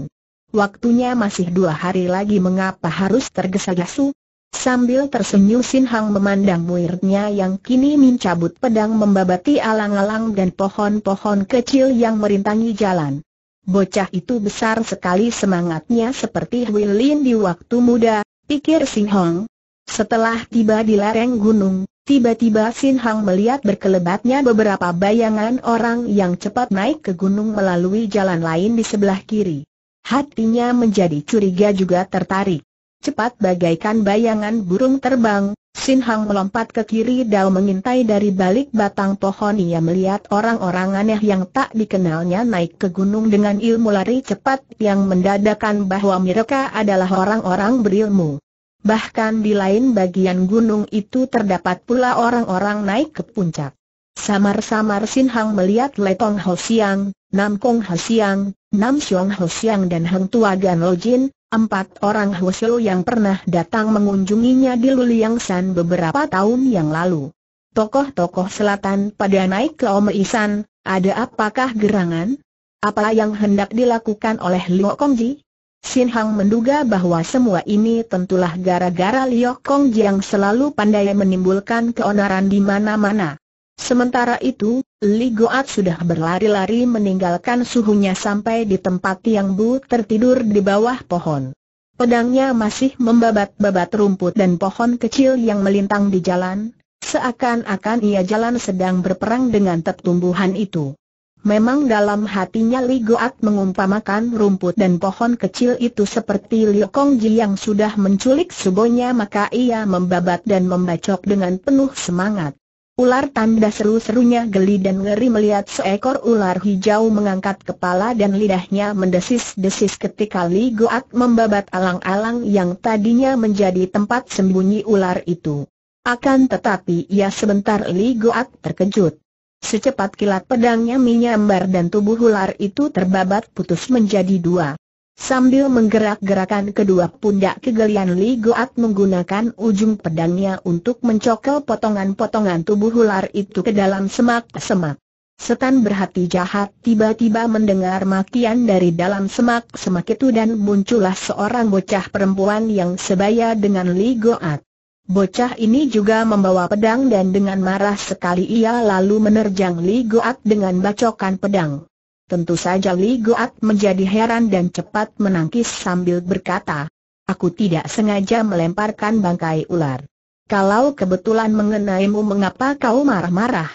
Waktunya masih dua hari lagi mengapa harus tergesa-gesa? Sambil tersenyum Sin Hang memandang muridnya yang kini mencabut pedang membabati alang-alang dan pohon-pohon kecil yang merintangi jalan. Bocah itu besar sekali semangatnya seperti Hui Lin di waktu muda, pikir Sin Hong. Setelah tiba di lereng gunung, tiba-tiba Sin Hong melihat berkelebatnya beberapa bayangan orang yang cepat naik ke gunung melalui jalan lain di sebelah kiri. Hatinya menjadi curiga juga tertarik cepat bagaikan bayangan burung terbang, Sin Hang melompat ke kiri dan mengintai dari balik batang pohon ia melihat orang-orang aneh yang tak dikenalnya naik ke gunung dengan ilmu lari cepat yang mendadakan bahwa mereka adalah orang-orang berilmu. Bahkan di lain bagian gunung itu terdapat pula orang-orang naik ke puncak. Samar-samar Sin Hang melihat Letong Ho Siang, Nam Kong Ho Siang, Nam Siong Ho Siang dan Hang Tua Gan Lo Jin, empat orang Siu yang pernah datang mengunjunginya di Luliang San beberapa tahun yang lalu. Tokoh-tokoh selatan pada naik ke Isan, ada apakah gerangan? Apa yang hendak dilakukan oleh Liu Kongji? Sin Hang menduga bahwa semua ini tentulah gara-gara Liu Ji yang selalu pandai menimbulkan keonaran di mana-mana. Sementara itu, Li Goat sudah berlari-lari meninggalkan suhunya sampai di tempat yang Bu tertidur di bawah pohon. Pedangnya masih membabat-babat rumput dan pohon kecil yang melintang di jalan, seakan-akan ia jalan sedang berperang dengan tertumbuhan itu. Memang dalam hatinya Li Goat mengumpamakan rumput dan pohon kecil itu seperti Liu Kongji yang sudah menculik subonya maka ia membabat dan membacok dengan penuh semangat. Ular tanda seru-serunya geli dan ngeri melihat seekor ular hijau mengangkat kepala dan lidahnya mendesis-desis ketika Li Goat membabat alang-alang yang tadinya menjadi tempat sembunyi ular itu. Akan tetapi ia sebentar Li Goat terkejut. Secepat kilat pedangnya menyambar dan tubuh ular itu terbabat putus menjadi dua. Sambil menggerak-gerakan kedua pundak kegelian Li Goat menggunakan ujung pedangnya untuk mencokel potongan-potongan tubuh ular itu ke dalam semak-semak. Setan berhati jahat tiba-tiba mendengar makian dari dalam semak-semak itu dan muncullah seorang bocah perempuan yang sebaya dengan Li Goat. Bocah ini juga membawa pedang dan dengan marah sekali ia lalu menerjang Li Goat dengan bacokan pedang. Tentu saja Li Goat menjadi heran dan cepat menangkis sambil berkata, Aku tidak sengaja melemparkan bangkai ular. Kalau kebetulan mengenaimu mengapa kau marah-marah?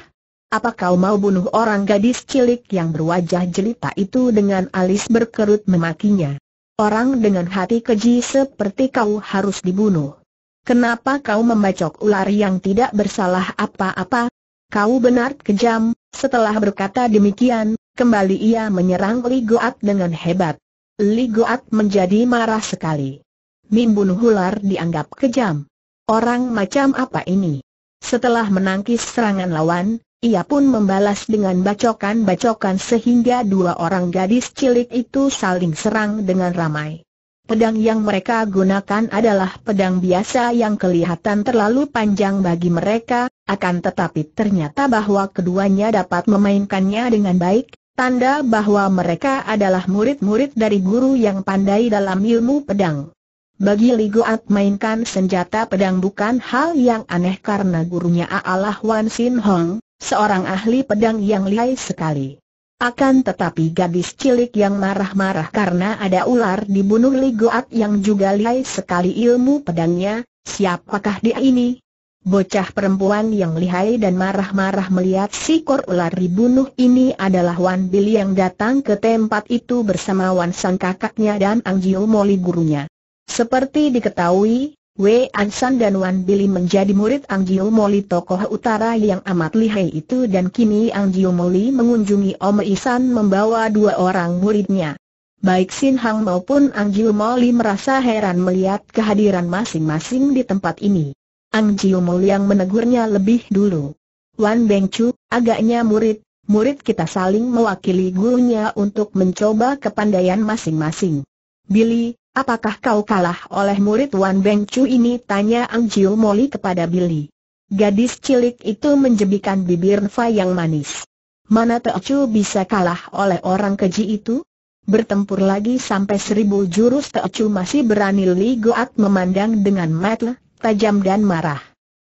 Apa kau mau bunuh orang gadis cilik yang berwajah jelita itu dengan alis berkerut memakinya? Orang dengan hati keji seperti kau harus dibunuh. Kenapa kau membacok ular yang tidak bersalah apa-apa? Kau benar kejam, setelah berkata demikian, Kembali ia menyerang Li Goat dengan hebat. Li Goat menjadi marah sekali. Mimbun Hular dianggap kejam. Orang macam apa ini? Setelah menangkis serangan lawan, ia pun membalas dengan bacokan-bacokan sehingga dua orang gadis cilik itu saling serang dengan ramai. Pedang yang mereka gunakan adalah pedang biasa yang kelihatan terlalu panjang bagi mereka, akan tetapi ternyata bahwa keduanya dapat memainkannya dengan baik, Tanda bahwa mereka adalah murid-murid dari guru yang pandai dalam ilmu pedang. Bagi Ligoat mainkan senjata pedang bukan hal yang aneh karena gurunya adalah Wan Sin Hong, seorang ahli pedang yang lihai sekali. Akan tetapi gadis cilik yang marah-marah karena ada ular dibunuh Ligoat yang juga lihai sekali ilmu pedangnya, siapakah dia ini? Bocah perempuan yang lihai dan marah-marah melihat si kor ular dibunuh ini adalah Wan Billy yang datang ke tempat itu bersama Wan Sang kakaknya dan Ang Jiu Moli gurunya. Seperti diketahui, Wei Ansan dan Wan Billy menjadi murid Ang Jiu Moli tokoh utara yang amat lihai itu dan kini Ang Jiu Moli mengunjungi Om Isan membawa dua orang muridnya. Baik Sin Hang maupun Ang Jiu Moli merasa heran melihat kehadiran masing-masing di tempat ini. Ang Jiumu yang menegurnya lebih dulu. Wan Bengcu, agaknya murid, murid kita saling mewakili gurunya untuk mencoba kepandaian masing-masing. Billy, apakah kau kalah oleh murid Wan Bengcu ini? Tanya Ang Jiu Moli kepada Billy. Gadis cilik itu menjebikan bibir Fa yang manis. Mana Chu bisa kalah oleh orang keji itu? Bertempur lagi sampai seribu jurus Chu masih berani Li Goat memandang dengan matlah tajam dan marah.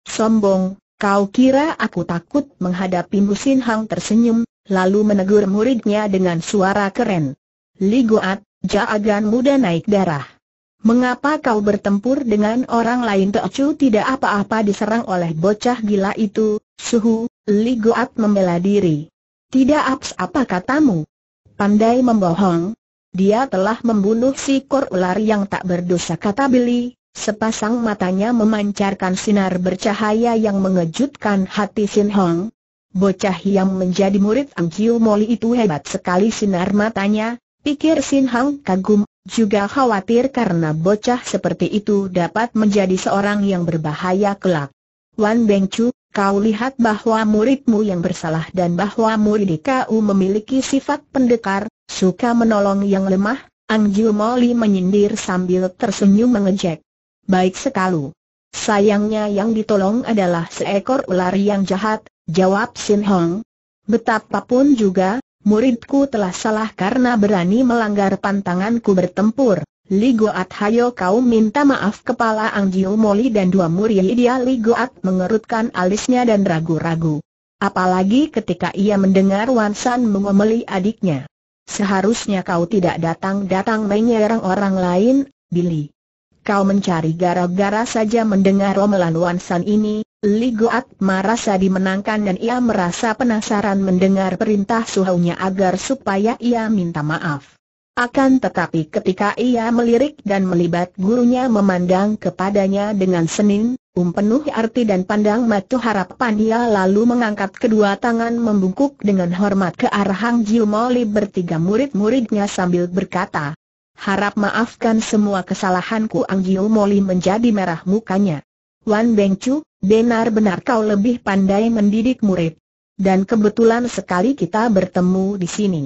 Sombong, kau kira aku takut menghadapi Musin Hang tersenyum, lalu menegur muridnya dengan suara keren. Liguat, jaagan muda naik darah. Mengapa kau bertempur dengan orang lain Teocu tidak apa-apa diserang oleh bocah gila itu, suhu, Li membela diri. Tidak abs apa katamu. Pandai membohong. Dia telah membunuh si kor ular yang tak berdosa kata Billy, Sepasang matanya memancarkan sinar bercahaya yang mengejutkan hati Sin Hong. Bocah yang menjadi murid Ang Kiu Moli itu hebat sekali sinar matanya, pikir Sin Hong kagum, juga khawatir karena bocah seperti itu dapat menjadi seorang yang berbahaya kelak. Wan Beng Chu, kau lihat bahwa muridmu yang bersalah dan bahwa murid kau memiliki sifat pendekar, suka menolong yang lemah, Ang Kiu Moli menyindir sambil tersenyum mengejek. Baik sekali. Sayangnya yang ditolong adalah seekor ular yang jahat, jawab Sin Hong. Betapapun juga, muridku telah salah karena berani melanggar pantanganku bertempur. Ligoat Hayo kau minta maaf kepala Angjiu Moli dan dua murid dia Ligoat mengerutkan alisnya dan ragu-ragu. Apalagi ketika ia mendengar Wan San mengomeli adiknya. Seharusnya kau tidak datang-datang menyerang orang lain, Billy kau mencari gara-gara saja mendengar omelan Wan San ini, Li Goat merasa dimenangkan dan ia merasa penasaran mendengar perintah suhunya agar supaya ia minta maaf. Akan tetapi ketika ia melirik dan melibat gurunya memandang kepadanya dengan senin, um penuh arti dan pandang matu harapan ia lalu mengangkat kedua tangan membungkuk dengan hormat ke arah Hang Jiu Moli bertiga murid-muridnya sambil berkata, harap maafkan semua kesalahanku Ang Giu Moli menjadi merah mukanya. Wan Beng Chu, benar-benar kau lebih pandai mendidik murid. Dan kebetulan sekali kita bertemu di sini.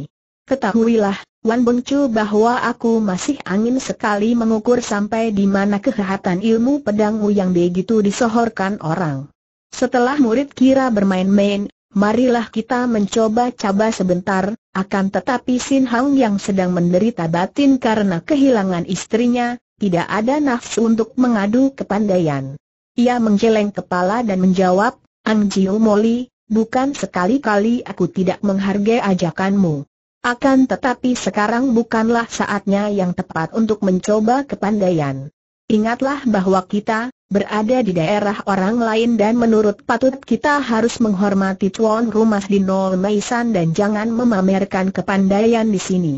Ketahuilah, Wan Beng Chu bahwa aku masih angin sekali mengukur sampai di mana kehatan ilmu pedangmu yang begitu disohorkan orang. Setelah murid kira bermain-main, marilah kita mencoba coba sebentar, akan tetapi Sin Hang yang sedang menderita batin karena kehilangan istrinya, tidak ada nafsu untuk mengadu kepandaian. Ia menggeleng kepala dan menjawab, Ang Jiu Moli, bukan sekali-kali aku tidak menghargai ajakanmu. Akan tetapi sekarang bukanlah saatnya yang tepat untuk mencoba kepandaian. Ingatlah bahwa kita, berada di daerah orang lain dan menurut patut kita harus menghormati tuan rumah di Nol Meisan dan jangan memamerkan kepandaian di sini.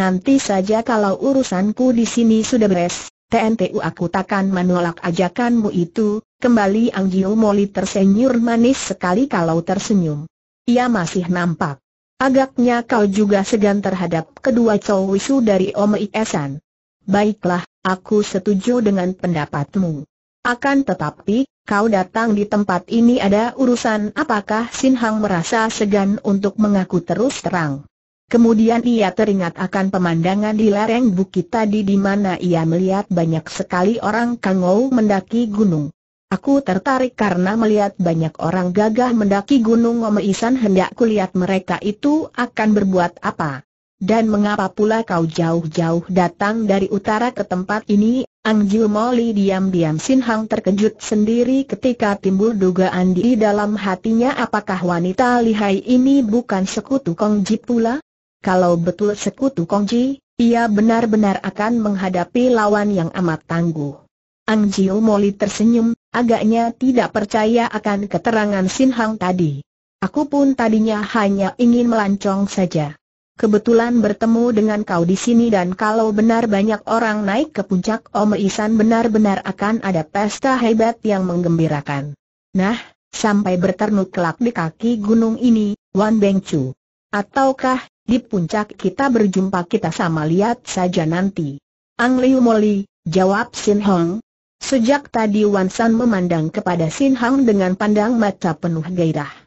Nanti saja kalau urusanku di sini sudah beres, TNTU aku takkan menolak ajakanmu itu, kembali Ang Moli tersenyum manis sekali kalau tersenyum. Ia masih nampak. Agaknya kau juga segan terhadap kedua cowisu dari Om Iesan. Baiklah, aku setuju dengan pendapatmu. Akan tetapi, kau datang di tempat ini ada urusan apakah Sin Hang merasa segan untuk mengaku terus terang. Kemudian ia teringat akan pemandangan di lereng bukit tadi di mana ia melihat banyak sekali orang kangou mendaki gunung. Aku tertarik karena melihat banyak orang gagah mendaki gunung Ngomeisan hendak kulihat mereka itu akan berbuat apa. Dan mengapa pula kau jauh-jauh datang dari utara ke tempat ini? Jiu Moli diam-diam Hang terkejut sendiri ketika timbul dugaan di dalam hatinya apakah wanita lihai ini bukan sekutu Kongji pula? Kalau betul sekutu Kongji, ia benar-benar akan menghadapi lawan yang amat tangguh. Ang Jiu Moli tersenyum, agaknya tidak percaya akan keterangan Sin Hang tadi. Aku pun tadinya hanya ingin melancong saja kebetulan bertemu dengan kau di sini dan kalau benar banyak orang naik ke puncak Om Isan benar-benar akan ada pesta hebat yang menggembirakan. Nah, sampai berternut kelak di kaki gunung ini, Wan Beng Chu. Ataukah, di puncak kita berjumpa kita sama lihat saja nanti. Ang Liu Moli, jawab Sin Hong. Sejak tadi Wan San memandang kepada Sin Hong dengan pandang mata penuh gairah.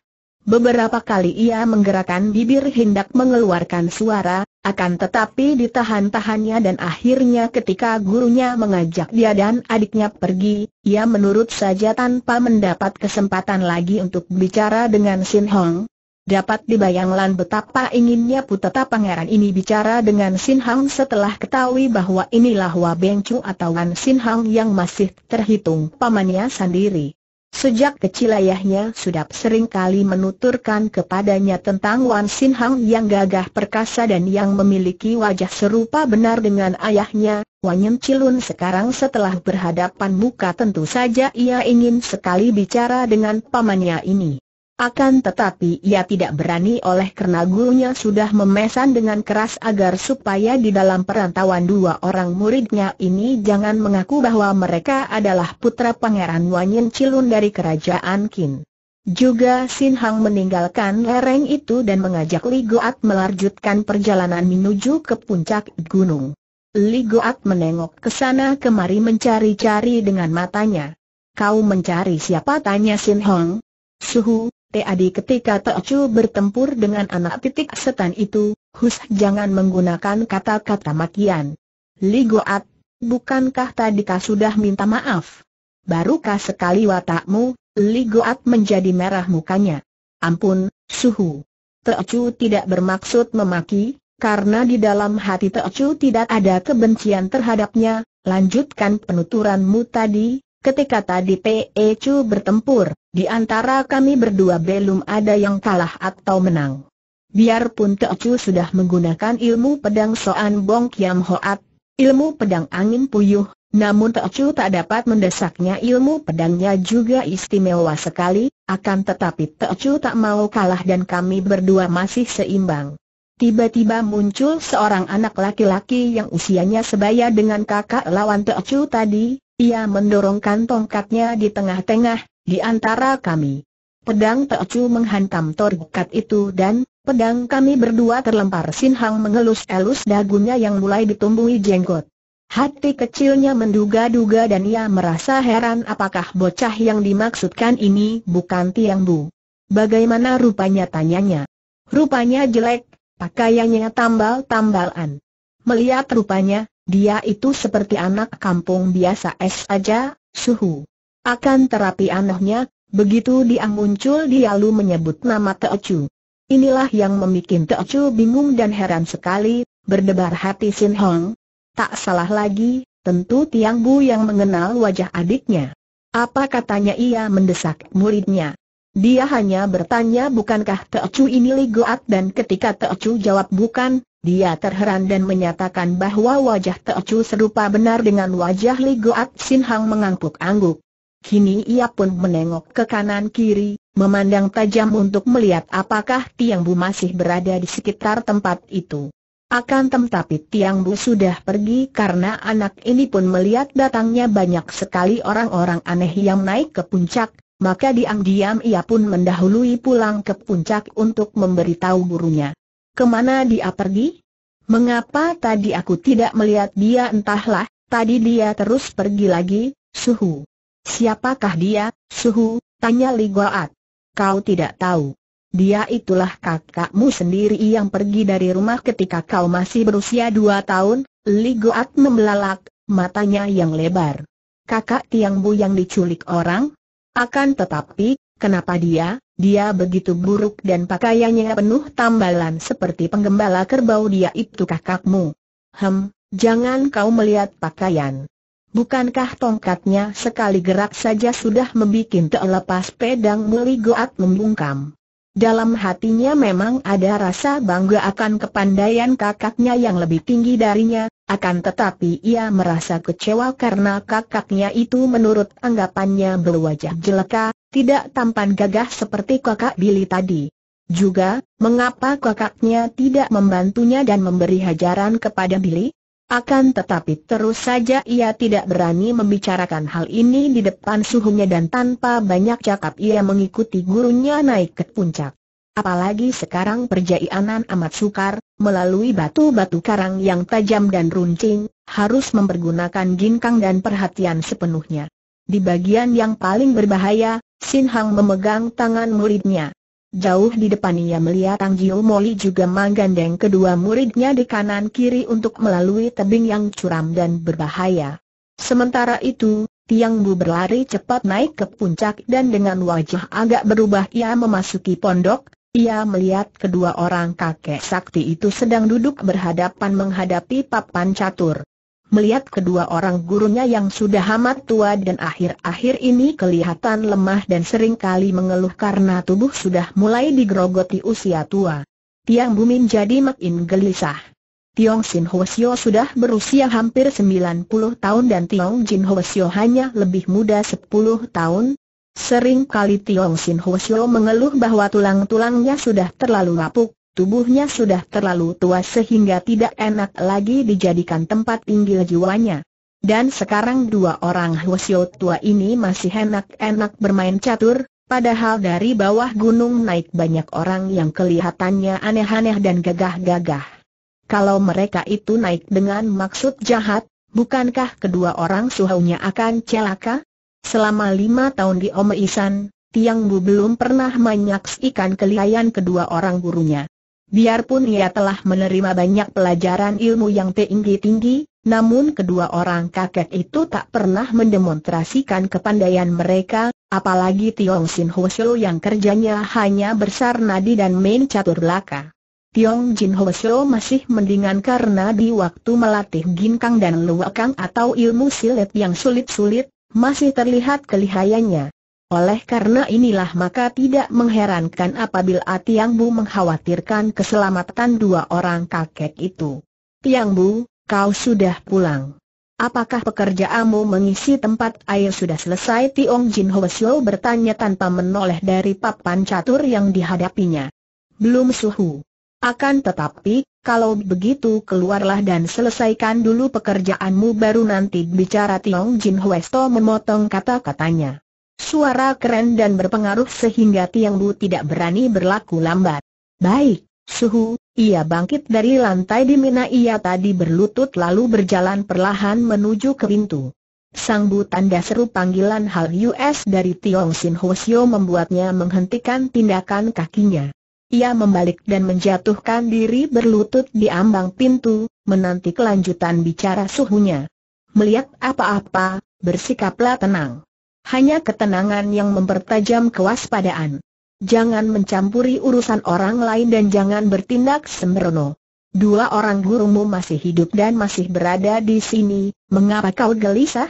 Beberapa kali ia menggerakkan bibir hendak mengeluarkan suara, akan tetapi ditahan-tahannya dan akhirnya ketika gurunya mengajak dia dan adiknya pergi, ia menurut saja tanpa mendapat kesempatan lagi untuk bicara dengan Sin Hong. Dapat dibayangkan betapa inginnya putera pangeran ini bicara dengan Sin Hong setelah ketahui bahwa inilah Wah Beng Chu atau Wan Sin Hong yang masih terhitung pamannya sendiri. Sejak kecil ayahnya sudah sering kali menuturkan kepadanya tentang Wan Sin Hang yang gagah perkasa dan yang memiliki wajah serupa benar dengan ayahnya, Wan Yen Cilun sekarang setelah berhadapan muka tentu saja ia ingin sekali bicara dengan pamannya ini. Akan tetapi ia tidak berani oleh karena gurunya sudah memesan dengan keras agar supaya di dalam perantauan dua orang muridnya ini jangan mengaku bahwa mereka adalah putra pangeran Wanyin Cilun dari kerajaan Qin. Juga Sin Hang meninggalkan lereng itu dan mengajak Li Goat melanjutkan perjalanan menuju ke puncak gunung. Li Goat menengok ke sana kemari mencari-cari dengan matanya. Kau mencari siapa? tanya Sin Hang. Suhu, Tadi ketika Teocu bertempur dengan anak titik setan itu, Hus jangan menggunakan kata-kata makian. Ligoat, bukankah tadi kau sudah minta maaf? Barukah sekali watakmu, Ligoat menjadi merah mukanya. Ampun, suhu. Teocu tidak bermaksud memaki, karena di dalam hati Teocu tidak ada kebencian terhadapnya, lanjutkan penuturanmu tadi, ketika tadi Pecu bertempur. Di antara kami berdua belum ada yang kalah atau menang. Biarpun Teocu sudah menggunakan ilmu pedang Soan Bong Kiam Hoat, ilmu pedang angin puyuh, namun Teocu tak dapat mendesaknya ilmu pedangnya juga istimewa sekali, akan tetapi Teocu tak mau kalah dan kami berdua masih seimbang. Tiba-tiba muncul seorang anak laki-laki yang usianya sebaya dengan kakak lawan Teocu tadi, ia mendorongkan tongkatnya di tengah-tengah, di antara kami. Pedang Teocu menghantam torgkat itu dan, pedang kami berdua terlempar Sinhang mengelus-elus dagunya yang mulai ditumbuhi jenggot. Hati kecilnya menduga-duga dan ia merasa heran apakah bocah yang dimaksudkan ini bukan Tiang Bu. Bagaimana rupanya tanyanya? Rupanya jelek, pakaiannya tambal-tambalan. Melihat rupanya, dia itu seperti anak kampung biasa es aja, suhu. Akan terapi anehnya, begitu dia muncul dia lu menyebut nama Teocu. Inilah yang membuat Teocu bingung dan heran sekali, berdebar hati Sin Hong. Tak salah lagi, tentu Tiang Bu yang mengenal wajah adiknya. Apa katanya ia mendesak muridnya? Dia hanya bertanya bukankah Teocu ini Ligoat dan ketika Teocu jawab bukan, dia terheran dan menyatakan bahwa wajah Teocu serupa benar dengan wajah Ligoat Sin Hong mengangguk-angguk. Kini ia pun menengok ke kanan kiri, memandang tajam untuk melihat apakah Tiang Bu masih berada di sekitar tempat itu. Akan tetapi Tiang Bu sudah pergi karena anak ini pun melihat datangnya banyak sekali orang-orang aneh yang naik ke puncak, maka diam-diam ia pun mendahului pulang ke puncak untuk memberitahu gurunya. Kemana dia pergi? Mengapa tadi aku tidak melihat dia entahlah, tadi dia terus pergi lagi, suhu. Siapakah dia, Suhu? Tanya Li Goat. Kau tidak tahu. Dia itulah kakakmu sendiri yang pergi dari rumah ketika kau masih berusia dua tahun, Li Goat membelalak, matanya yang lebar. Kakak Tiang Bu yang diculik orang? Akan tetapi, kenapa dia, dia begitu buruk dan pakaiannya penuh tambalan seperti penggembala kerbau dia itu kakakmu. Hem, jangan kau melihat pakaian. Bukankah tongkatnya sekali gerak saja sudah membuat terlepas pedang Muli Goat membungkam? Dalam hatinya memang ada rasa bangga akan kepandaian kakaknya yang lebih tinggi darinya, akan tetapi ia merasa kecewa karena kakaknya itu menurut anggapannya berwajah jeleka, tidak tampan gagah seperti kakak Billy tadi. Juga, mengapa kakaknya tidak membantunya dan memberi hajaran kepada Billy? Akan tetapi terus saja ia tidak berani membicarakan hal ini di depan suhunya dan tanpa banyak cakap ia mengikuti gurunya naik ke puncak. Apalagi sekarang perjalanan amat sukar, melalui batu-batu karang yang tajam dan runcing, harus mempergunakan ginkang dan perhatian sepenuhnya. Di bagian yang paling berbahaya, Sin Hang memegang tangan muridnya. Jauh di depan ia melihat Ang Jiu Moli juga menggandeng kedua muridnya di kanan kiri untuk melalui tebing yang curam dan berbahaya. Sementara itu, Tiang Bu berlari cepat naik ke puncak dan dengan wajah agak berubah ia memasuki pondok. Ia melihat kedua orang kakek sakti itu sedang duduk berhadapan menghadapi papan catur. Melihat kedua orang gurunya yang sudah amat tua dan akhir-akhir ini kelihatan lemah dan sering kali mengeluh karena tubuh sudah mulai digerogoti usia tua. Tiang Bumin jadi makin gelisah. Tiong Sin Hwasyo sudah berusia hampir 90 tahun dan Tiong Jin Hwasyo hanya lebih muda 10 tahun. Sering kali Tiong Sin Hwasyo mengeluh bahwa tulang-tulangnya sudah terlalu lapuk. Tubuhnya sudah terlalu tua sehingga tidak enak lagi dijadikan tempat tinggal jiwanya. Dan sekarang dua orang Huasio tua ini masih enak-enak bermain catur, padahal dari bawah gunung naik banyak orang yang kelihatannya aneh-aneh dan gagah-gagah. Kalau mereka itu naik dengan maksud jahat, bukankah kedua orang suhunya akan celaka? Selama lima tahun di Omeisan, Tiang Bu belum pernah menyaksikan kelihayan kedua orang gurunya. Biarpun ia telah menerima banyak pelajaran ilmu yang tinggi-tinggi, namun kedua orang kakek itu tak pernah mendemonstrasikan kepandaian mereka, apalagi Tiong Sin Ho Shou yang kerjanya hanya bersar nadi dan main catur belaka. Tiong Jin Ho Shou masih mendingan karena di waktu melatih ginkang dan luakang atau ilmu silet yang sulit-sulit, masih terlihat kelihayannya. Oleh karena inilah maka tidak mengherankan apabila Tiang Bu mengkhawatirkan keselamatan dua orang kakek itu. Tiang Bu, kau sudah pulang. Apakah pekerjaanmu mengisi tempat air sudah selesai? Tiong Jin Ho bertanya tanpa menoleh dari papan catur yang dihadapinya. Belum suhu. Akan tetapi, kalau begitu keluarlah dan selesaikan dulu pekerjaanmu baru nanti bicara Tiong Jin Ho memotong kata-katanya. Suara keren dan berpengaruh sehingga Tiang Bu tidak berani berlaku lambat. Baik, suhu, ia bangkit dari lantai di mana ia tadi berlutut lalu berjalan perlahan menuju ke pintu. Sang Bu tanda seru panggilan Hal US dari Tiong Sin Hoshio membuatnya menghentikan tindakan kakinya. Ia membalik dan menjatuhkan diri berlutut di ambang pintu, menanti kelanjutan bicara suhunya. Melihat apa-apa, bersikaplah tenang hanya ketenangan yang mempertajam kewaspadaan. Jangan mencampuri urusan orang lain dan jangan bertindak sembrono. Dua orang gurumu masih hidup dan masih berada di sini, mengapa kau gelisah?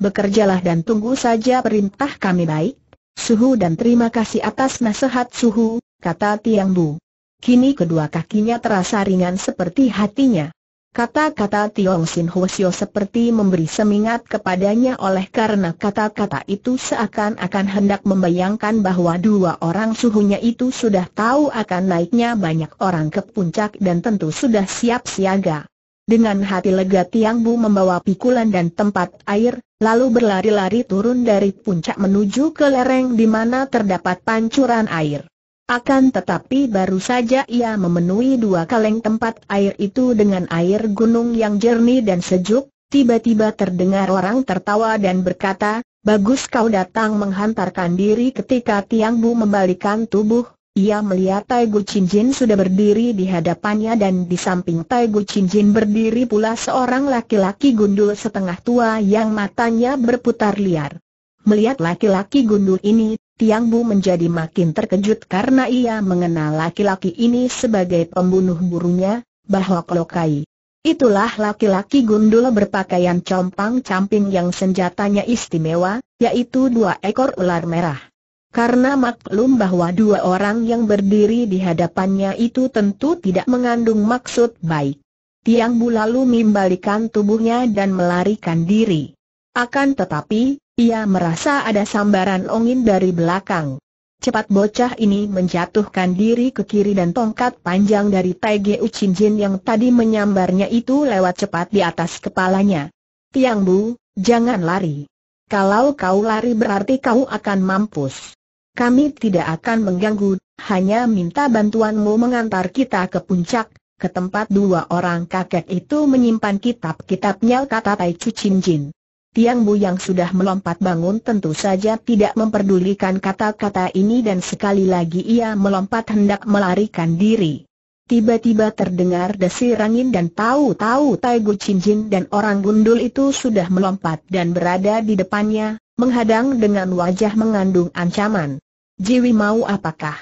Bekerjalah dan tunggu saja perintah kami baik. Suhu dan terima kasih atas nasihat Suhu, kata Tiang Bu. Kini kedua kakinya terasa ringan seperti hatinya. Kata-kata Tiong Sin Hwasyo seperti memberi semingat kepadanya oleh karena kata-kata itu seakan-akan hendak membayangkan bahwa dua orang suhunya itu sudah tahu akan naiknya banyak orang ke puncak dan tentu sudah siap siaga. Dengan hati lega Tiang Bu membawa pikulan dan tempat air, lalu berlari-lari turun dari puncak menuju ke lereng di mana terdapat pancuran air. Akan tetapi baru saja ia memenuhi dua kaleng tempat air itu dengan air gunung yang jernih dan sejuk, tiba-tiba terdengar orang tertawa dan berkata, Bagus kau datang menghantarkan diri ketika Tiang Bu membalikan tubuh, ia melihat Tai Gu Jin sudah berdiri di hadapannya dan di samping Tai Gu Jin berdiri pula seorang laki-laki gundul setengah tua yang matanya berputar liar. Melihat laki-laki gundul ini, Tiang Bu menjadi makin terkejut karena ia mengenal laki-laki ini sebagai pembunuh burunya, bahwa Lokai. Itulah laki-laki gundul berpakaian compang-camping yang senjatanya istimewa, yaitu dua ekor ular merah. Karena maklum bahwa dua orang yang berdiri di hadapannya itu tentu tidak mengandung maksud baik. Tiang Bu lalu membalikan tubuhnya dan melarikan diri. Akan tetapi, ia merasa ada sambaran angin dari belakang. Cepat bocah ini menjatuhkan diri ke kiri dan tongkat panjang dari Taige Jin yang tadi menyambarnya itu lewat cepat di atas kepalanya. Tiang Bu, jangan lari. Kalau kau lari berarti kau akan mampus. Kami tidak akan mengganggu, hanya minta bantuanmu mengantar kita ke puncak, ke tempat dua orang kakek itu menyimpan kitab-kitabnya kata Tai Chu Chin Jin. Tiang Bu yang sudah melompat bangun tentu saja tidak memperdulikan kata-kata ini dan sekali lagi ia melompat hendak melarikan diri. Tiba-tiba terdengar desir angin dan tahu-tahu Tai Gu Jin dan orang gundul itu sudah melompat dan berada di depannya, menghadang dengan wajah mengandung ancaman. Jiwi mau apakah?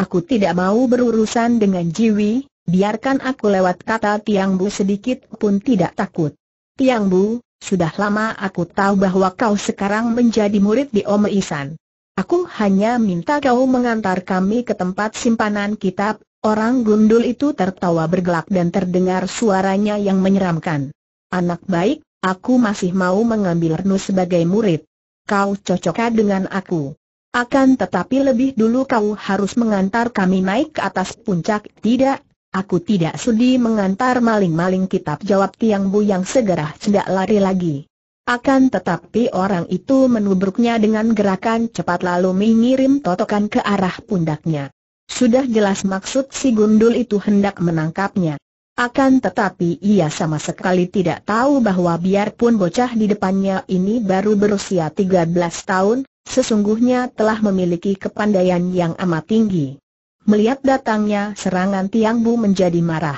Aku tidak mau berurusan dengan Jiwi, biarkan aku lewat kata Tiang Bu sedikit pun tidak takut. Tiang Bu, sudah lama aku tahu bahwa kau sekarang menjadi murid di Om Isan. Aku hanya minta kau mengantar kami ke tempat simpanan kitab. Orang gundul itu tertawa bergelak dan terdengar suaranya yang menyeramkan. Anak baik, aku masih mau mengambil Renu sebagai murid. Kau cocokkah dengan aku. Akan tetapi lebih dulu kau harus mengantar kami naik ke atas puncak. Tidak, Aku tidak sudi mengantar maling-maling kitab jawab Tiang Bu yang segera cendak lari lagi. Akan tetapi orang itu menubruknya dengan gerakan cepat lalu mengirim totokan ke arah pundaknya. Sudah jelas maksud si gundul itu hendak menangkapnya. Akan tetapi ia sama sekali tidak tahu bahwa biarpun bocah di depannya ini baru berusia 13 tahun, sesungguhnya telah memiliki kepandaian yang amat tinggi. Melihat datangnya serangan Tiang Bu menjadi marah.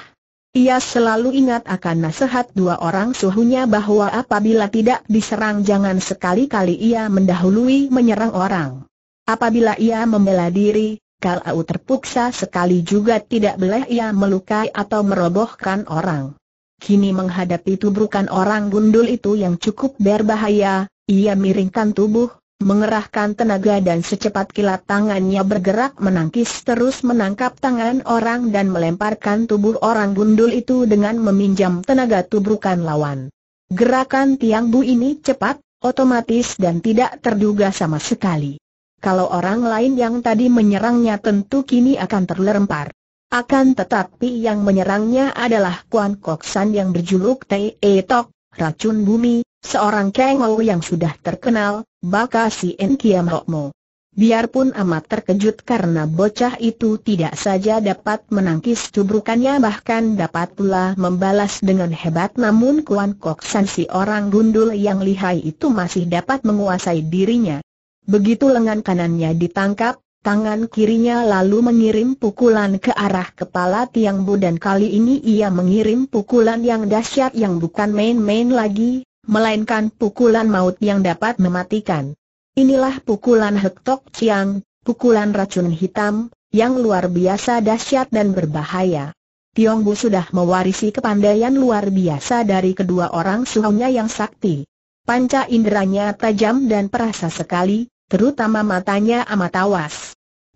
Ia selalu ingat akan nasihat dua orang suhunya bahwa apabila tidak diserang jangan sekali-kali ia mendahului menyerang orang. Apabila ia membela diri, kalau terpaksa sekali juga tidak boleh ia melukai atau merobohkan orang. Kini menghadapi tubrukan orang gundul itu yang cukup berbahaya, ia miringkan tubuh, mengerahkan tenaga dan secepat kilat tangannya bergerak menangkis terus menangkap tangan orang dan melemparkan tubuh orang gundul itu dengan meminjam tenaga tubrukan lawan. Gerakan Tiang Bu ini cepat, otomatis dan tidak terduga sama sekali. Kalau orang lain yang tadi menyerangnya tentu kini akan terlempar. Akan tetapi yang menyerangnya adalah Kuan Kok San yang berjuluk Tei Tok, racun bumi, seorang ngau yang sudah terkenal, baka si Enkiam Rokmo. Biarpun amat terkejut karena bocah itu tidak saja dapat menangkis tubrukannya bahkan dapat pula membalas dengan hebat namun Kuan Kok San si orang gundul yang lihai itu masih dapat menguasai dirinya. Begitu lengan kanannya ditangkap, tangan kirinya lalu mengirim pukulan ke arah kepala Tiang Bu dan kali ini ia mengirim pukulan yang dahsyat yang bukan main-main lagi, melainkan pukulan maut yang dapat mematikan. Inilah pukulan Hektok Chiang, pukulan racun hitam, yang luar biasa dahsyat dan berbahaya. Tiong Bu sudah mewarisi kepandaian luar biasa dari kedua orang suhunya yang sakti. Panca inderanya tajam dan perasa sekali, terutama matanya amat awas.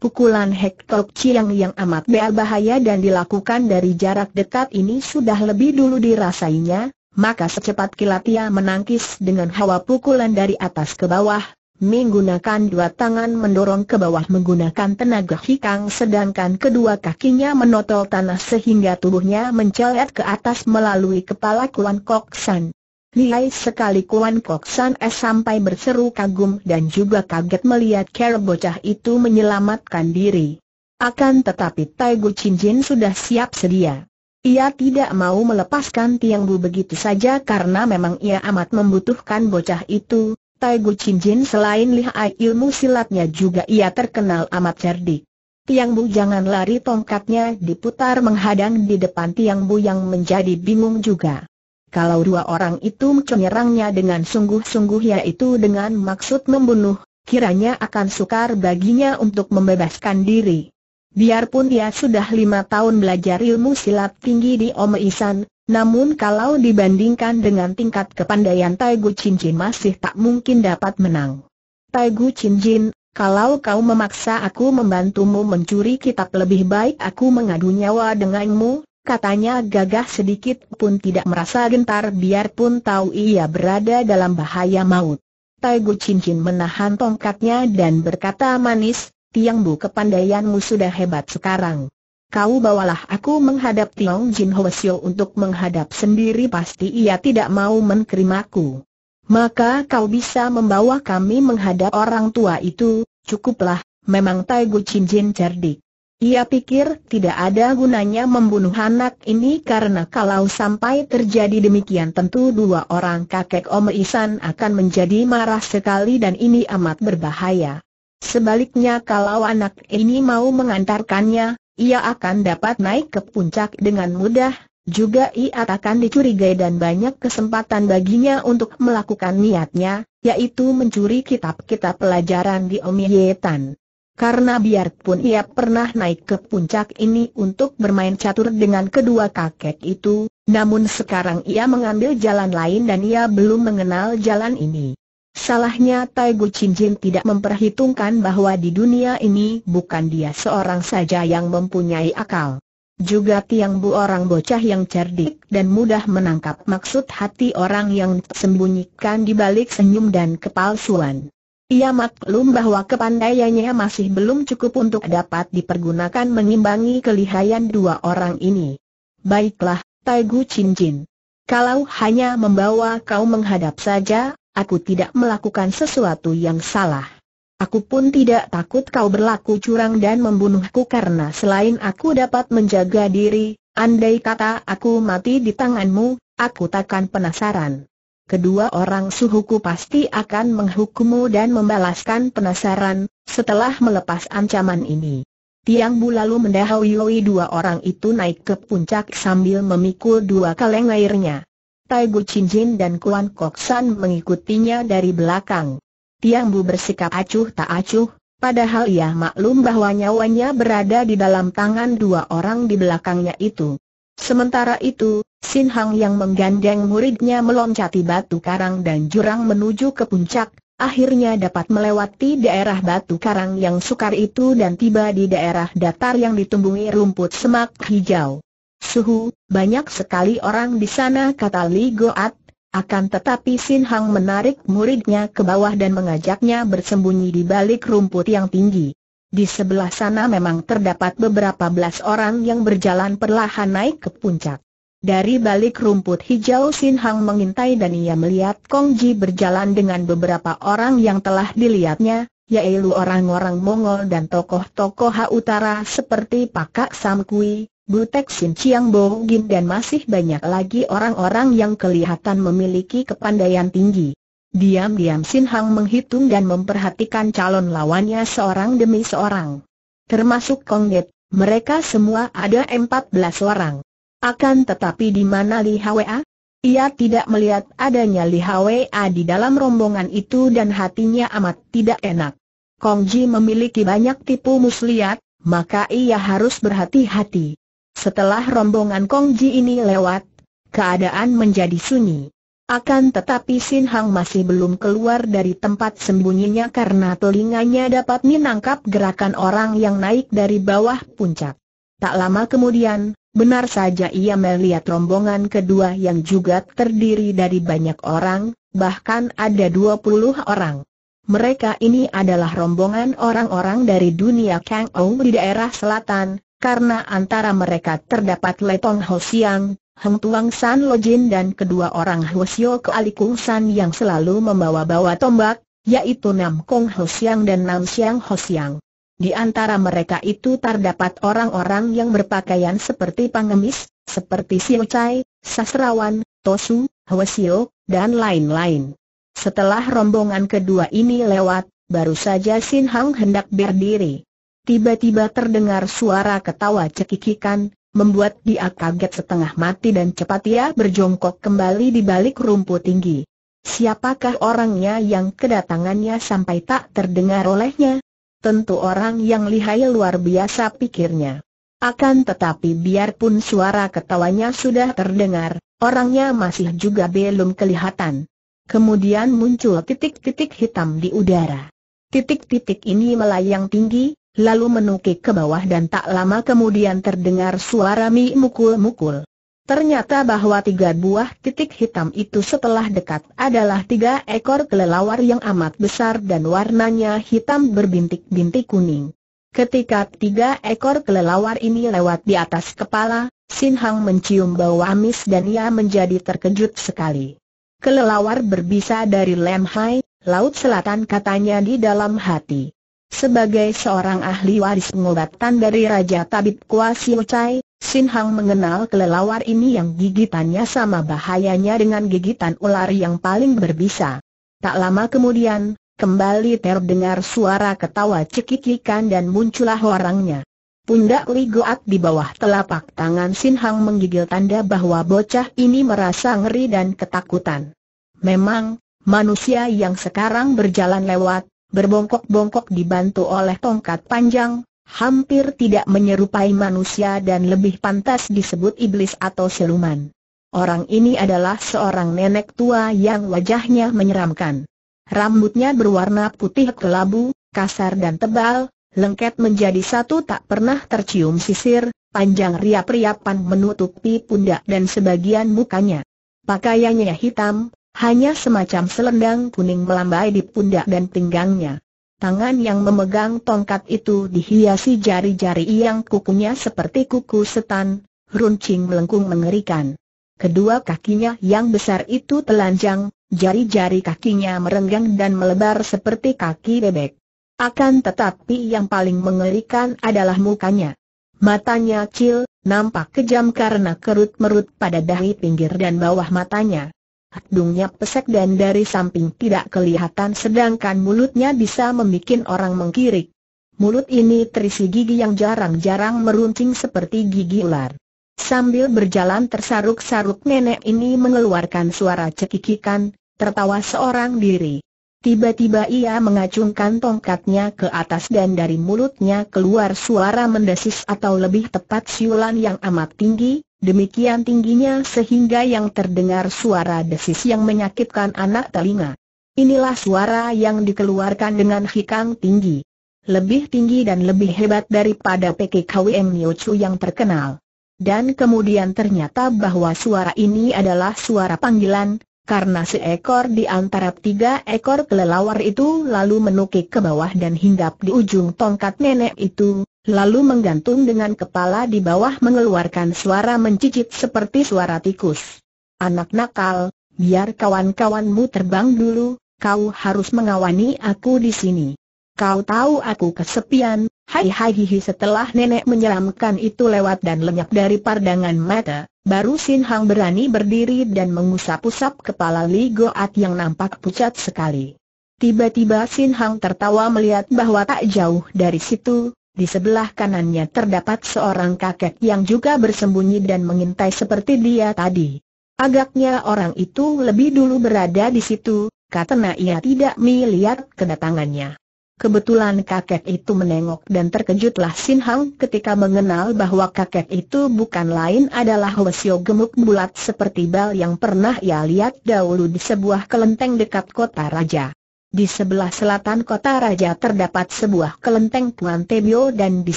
Pukulan Hektok Chiang yang amat berbahaya dan dilakukan dari jarak dekat ini sudah lebih dulu dirasainya, maka secepat kilat ia menangkis dengan hawa pukulan dari atas ke bawah, menggunakan dua tangan mendorong ke bawah menggunakan tenaga hikang sedangkan kedua kakinya menotol tanah sehingga tubuhnya mencelat ke atas melalui kepala Kuan Kok San. Lihai sekali Kuan Kok San es sampai berseru kagum dan juga kaget melihat kera bocah itu menyelamatkan diri. Akan tetapi Tai Gu Chin Jin sudah siap sedia. Ia tidak mau melepaskan Tiang Bu begitu saja karena memang ia amat membutuhkan bocah itu. Tai Gu Jin selain lihai ilmu silatnya juga ia terkenal amat cerdik. Tiang Bu jangan lari tongkatnya diputar menghadang di depan Tiang Bu yang menjadi bingung juga. Kalau dua orang itu menyerangnya dengan sungguh-sungguh yaitu dengan maksud membunuh, kiranya akan sukar baginya untuk membebaskan diri. Biarpun dia sudah lima tahun belajar ilmu silat tinggi di Isan, namun kalau dibandingkan dengan tingkat kepandaian Taigu Cincin masih tak mungkin dapat menang. Taigu Cincin, kalau kau memaksa aku membantumu mencuri kitab lebih baik aku mengadu nyawa denganmu, katanya gagah sedikit pun tidak merasa gentar biarpun tahu ia berada dalam bahaya maut. Taigu Cincin menahan tongkatnya dan berkata manis, Tiang Bu kepandaianmu sudah hebat sekarang. Kau bawalah aku menghadap Tiong Jin Hwasyo untuk menghadap sendiri pasti ia tidak mau menerimaku. Maka kau bisa membawa kami menghadap orang tua itu, cukuplah, memang Tai Gu Chin Jin cerdik. Ia pikir tidak ada gunanya membunuh anak ini karena kalau sampai terjadi demikian tentu dua orang kakek Om Isan akan menjadi marah sekali dan ini amat berbahaya. Sebaliknya kalau anak ini mau mengantarkannya, ia akan dapat naik ke puncak dengan mudah, juga ia akan dicurigai dan banyak kesempatan baginya untuk melakukan niatnya, yaitu mencuri kitab-kitab pelajaran di Omietan. Karena biarpun ia pernah naik ke puncak ini untuk bermain catur dengan kedua kakek itu, namun sekarang ia mengambil jalan lain dan ia belum mengenal jalan ini. Salahnya Tai Taigu Jin tidak memperhitungkan bahwa di dunia ini bukan dia seorang saja yang mempunyai akal. Juga Tiang Bu orang bocah yang cerdik dan mudah menangkap maksud hati orang yang sembunyikan di balik senyum dan kepalsuan. Ia maklum bahwa kepandaiannya masih belum cukup untuk dapat dipergunakan mengimbangi kelihayan dua orang ini. Baiklah, Tai Taigu Jin. Kalau hanya membawa kau menghadap saja, Aku tidak melakukan sesuatu yang salah. Aku pun tidak takut kau berlaku curang dan membunuhku karena selain aku dapat menjaga diri, andai kata aku mati di tanganmu, aku takkan penasaran. Kedua orang suhuku pasti akan menghukummu dan membalaskan penasaran, setelah melepas ancaman ini. Tiang Bu lalu mendahului dua orang itu naik ke puncak sambil memikul dua kaleng airnya. Tai Gu Chin dan Kuan Kok San mengikutinya dari belakang. Tiang Bu bersikap acuh tak acuh, padahal ia maklum bahwa nyawanya berada di dalam tangan dua orang di belakangnya itu. Sementara itu, Sin Hang yang menggandeng muridnya meloncati batu karang dan jurang menuju ke puncak, akhirnya dapat melewati daerah batu karang yang sukar itu dan tiba di daerah datar yang ditumbuhi rumput semak hijau. Suhu, banyak sekali orang di sana kata Li Goat, akan tetapi Sin Hang menarik muridnya ke bawah dan mengajaknya bersembunyi di balik rumput yang tinggi. Di sebelah sana memang terdapat beberapa belas orang yang berjalan perlahan naik ke puncak. Dari balik rumput hijau Sin Hang mengintai dan ia melihat Kong Ji berjalan dengan beberapa orang yang telah dilihatnya, yaitu orang-orang Mongol dan tokoh-tokoh Ha utara seperti Pakak Sam Samkui, Butek Sin Chiang Bo Gin dan masih banyak lagi orang-orang yang kelihatan memiliki kepandaian tinggi. Diam-diam Sin Hang menghitung dan memperhatikan calon lawannya seorang demi seorang. Termasuk Kong Det, mereka semua ada 14 orang. Akan tetapi di mana Li Hwa? Ia tidak melihat adanya Li Hwa di dalam rombongan itu dan hatinya amat tidak enak. Kong Ji memiliki banyak tipu muslihat, maka ia harus berhati-hati. Setelah rombongan Kongji ini lewat, keadaan menjadi sunyi. Akan tetapi Sin Hang masih belum keluar dari tempat sembunyinya karena telinganya dapat menangkap gerakan orang yang naik dari bawah puncak. Tak lama kemudian, benar saja ia melihat rombongan kedua yang juga terdiri dari banyak orang, bahkan ada 20 orang. Mereka ini adalah rombongan orang-orang dari dunia Kang Ong di daerah selatan, karena antara mereka terdapat Letong Ho Siang, Heng Tuang San Lo Jin dan kedua orang Sio ke Alikung San yang selalu membawa-bawa tombak, yaitu Nam Kong Ho Siang dan Nam Siang Ho Siang. Di antara mereka itu terdapat orang-orang yang berpakaian seperti pengemis, seperti Siu Chai, Sasrawan, Tosu, Sio, dan lain-lain. Setelah rombongan kedua ini lewat, baru saja Sin Hang hendak berdiri. Tiba-tiba terdengar suara ketawa cekikikan, membuat dia kaget setengah mati dan cepat ia berjongkok kembali di balik rumput tinggi. Siapakah orangnya yang kedatangannya sampai tak terdengar olehnya? Tentu orang yang lihai luar biasa pikirnya. Akan tetapi biarpun suara ketawanya sudah terdengar, orangnya masih juga belum kelihatan. Kemudian muncul titik-titik hitam di udara. Titik-titik ini melayang tinggi, lalu menukik ke bawah dan tak lama kemudian terdengar suara Mi mukul-mukul. Ternyata bahwa tiga buah titik hitam itu setelah dekat adalah tiga ekor kelelawar yang amat besar dan warnanya hitam berbintik-bintik kuning. Ketika tiga ekor kelelawar ini lewat di atas kepala, Sin Hang mencium bau amis dan ia menjadi terkejut sekali. Kelelawar berbisa dari Lemhai, Laut Selatan katanya di dalam hati. Sebagai seorang ahli waris pengobatan dari Raja Tabib Siu Chai, Sin Hang mengenal kelelawar ini yang gigitannya sama bahayanya dengan gigitan ular yang paling berbisa. Tak lama kemudian, kembali terdengar suara ketawa cekikikan dan muncullah orangnya. Pundak Li Goat di bawah telapak tangan Sin Hang menggigil tanda bahwa bocah ini merasa ngeri dan ketakutan. Memang, manusia yang sekarang berjalan lewat, berbongkok-bongkok dibantu oleh tongkat panjang, hampir tidak menyerupai manusia dan lebih pantas disebut iblis atau siluman. Orang ini adalah seorang nenek tua yang wajahnya menyeramkan. Rambutnya berwarna putih kelabu, kasar dan tebal, lengket menjadi satu tak pernah tercium sisir, panjang riap-riapan menutupi pundak dan sebagian mukanya. Pakaiannya hitam, hanya semacam selendang kuning melambai di pundak dan pinggangnya. Tangan yang memegang tongkat itu dihiasi jari-jari yang kukunya seperti kuku setan, runcing melengkung mengerikan. Kedua kakinya yang besar itu telanjang, jari-jari kakinya merenggang dan melebar seperti kaki bebek. Akan tetapi yang paling mengerikan adalah mukanya. Matanya kecil, nampak kejam karena kerut-merut pada dahi pinggir dan bawah matanya. Hidungnya pesek dan dari samping tidak kelihatan sedangkan mulutnya bisa membuat orang mengkirik. Mulut ini terisi gigi yang jarang-jarang meruncing seperti gigi ular. Sambil berjalan tersaruk-saruk nenek ini mengeluarkan suara cekikikan, tertawa seorang diri. Tiba-tiba ia mengacungkan tongkatnya ke atas dan dari mulutnya keluar suara mendesis atau lebih tepat siulan yang amat tinggi, demikian tingginya sehingga yang terdengar suara desis yang menyakitkan anak telinga. Inilah suara yang dikeluarkan dengan hikang tinggi. Lebih tinggi dan lebih hebat daripada PKKWM Yochu yang terkenal. Dan kemudian ternyata bahwa suara ini adalah suara panggilan, karena seekor di antara tiga ekor kelelawar itu lalu menukik ke bawah dan hinggap di ujung tongkat nenek itu, lalu menggantung dengan kepala di bawah mengeluarkan suara mencicit seperti suara tikus. Anak nakal, biar kawan-kawanmu terbang dulu, kau harus mengawani aku di sini. Kau tahu aku kesepian, hai hai hihi setelah nenek menyelamkan itu lewat dan lenyap dari pandangan mata, baru Sin Hang berani berdiri dan mengusap-usap kepala Li Goat yang nampak pucat sekali. Tiba-tiba Sin Hang tertawa melihat bahwa tak jauh dari situ, di sebelah kanannya terdapat seorang kakek yang juga bersembunyi dan mengintai seperti dia tadi. Agaknya orang itu lebih dulu berada di situ, karena ia tidak melihat kedatangannya. Kebetulan kakek itu menengok dan terkejutlah Sin Hang ketika mengenal bahwa kakek itu bukan lain adalah Hwasyo gemuk bulat seperti bal yang pernah ia lihat dahulu di sebuah kelenteng dekat kota raja. Di sebelah selatan kota raja terdapat sebuah kelenteng Tuan Tebio dan di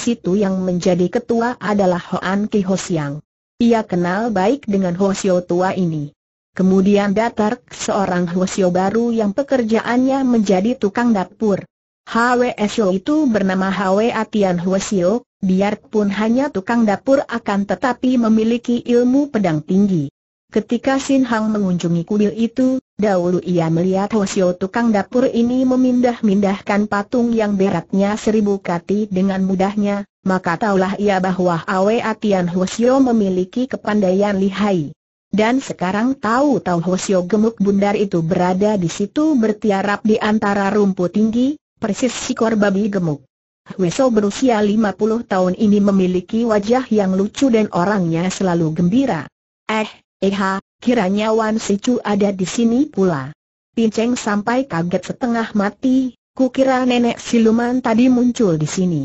situ yang menjadi ketua adalah Hoan Ki Ho Siang. Ia kenal baik dengan Ho Sio tua ini. Kemudian datar seorang Ho Sio baru yang pekerjaannya menjadi tukang dapur. Sio itu bernama Hwe Atian Sio, biarpun hanya tukang dapur akan tetapi memiliki ilmu pedang tinggi. Ketika Sin Hang mengunjungi kuil itu, dahulu ia melihat Hosio tukang dapur ini memindah-mindahkan patung yang beratnya seribu kati dengan mudahnya, maka taulah ia bahwa Awe Atian Hosio memiliki kepandaian lihai. Dan sekarang tahu-tahu Hosio gemuk bundar itu berada di situ bertiarap di antara rumput tinggi, persis sikor babi gemuk. Hueso berusia 50 tahun ini memiliki wajah yang lucu dan orangnya selalu gembira. Eh, Eha, kiranya Wan Sicu ada di sini pula. Pinceng sampai kaget setengah mati, Ku kira nenek siluman tadi muncul di sini.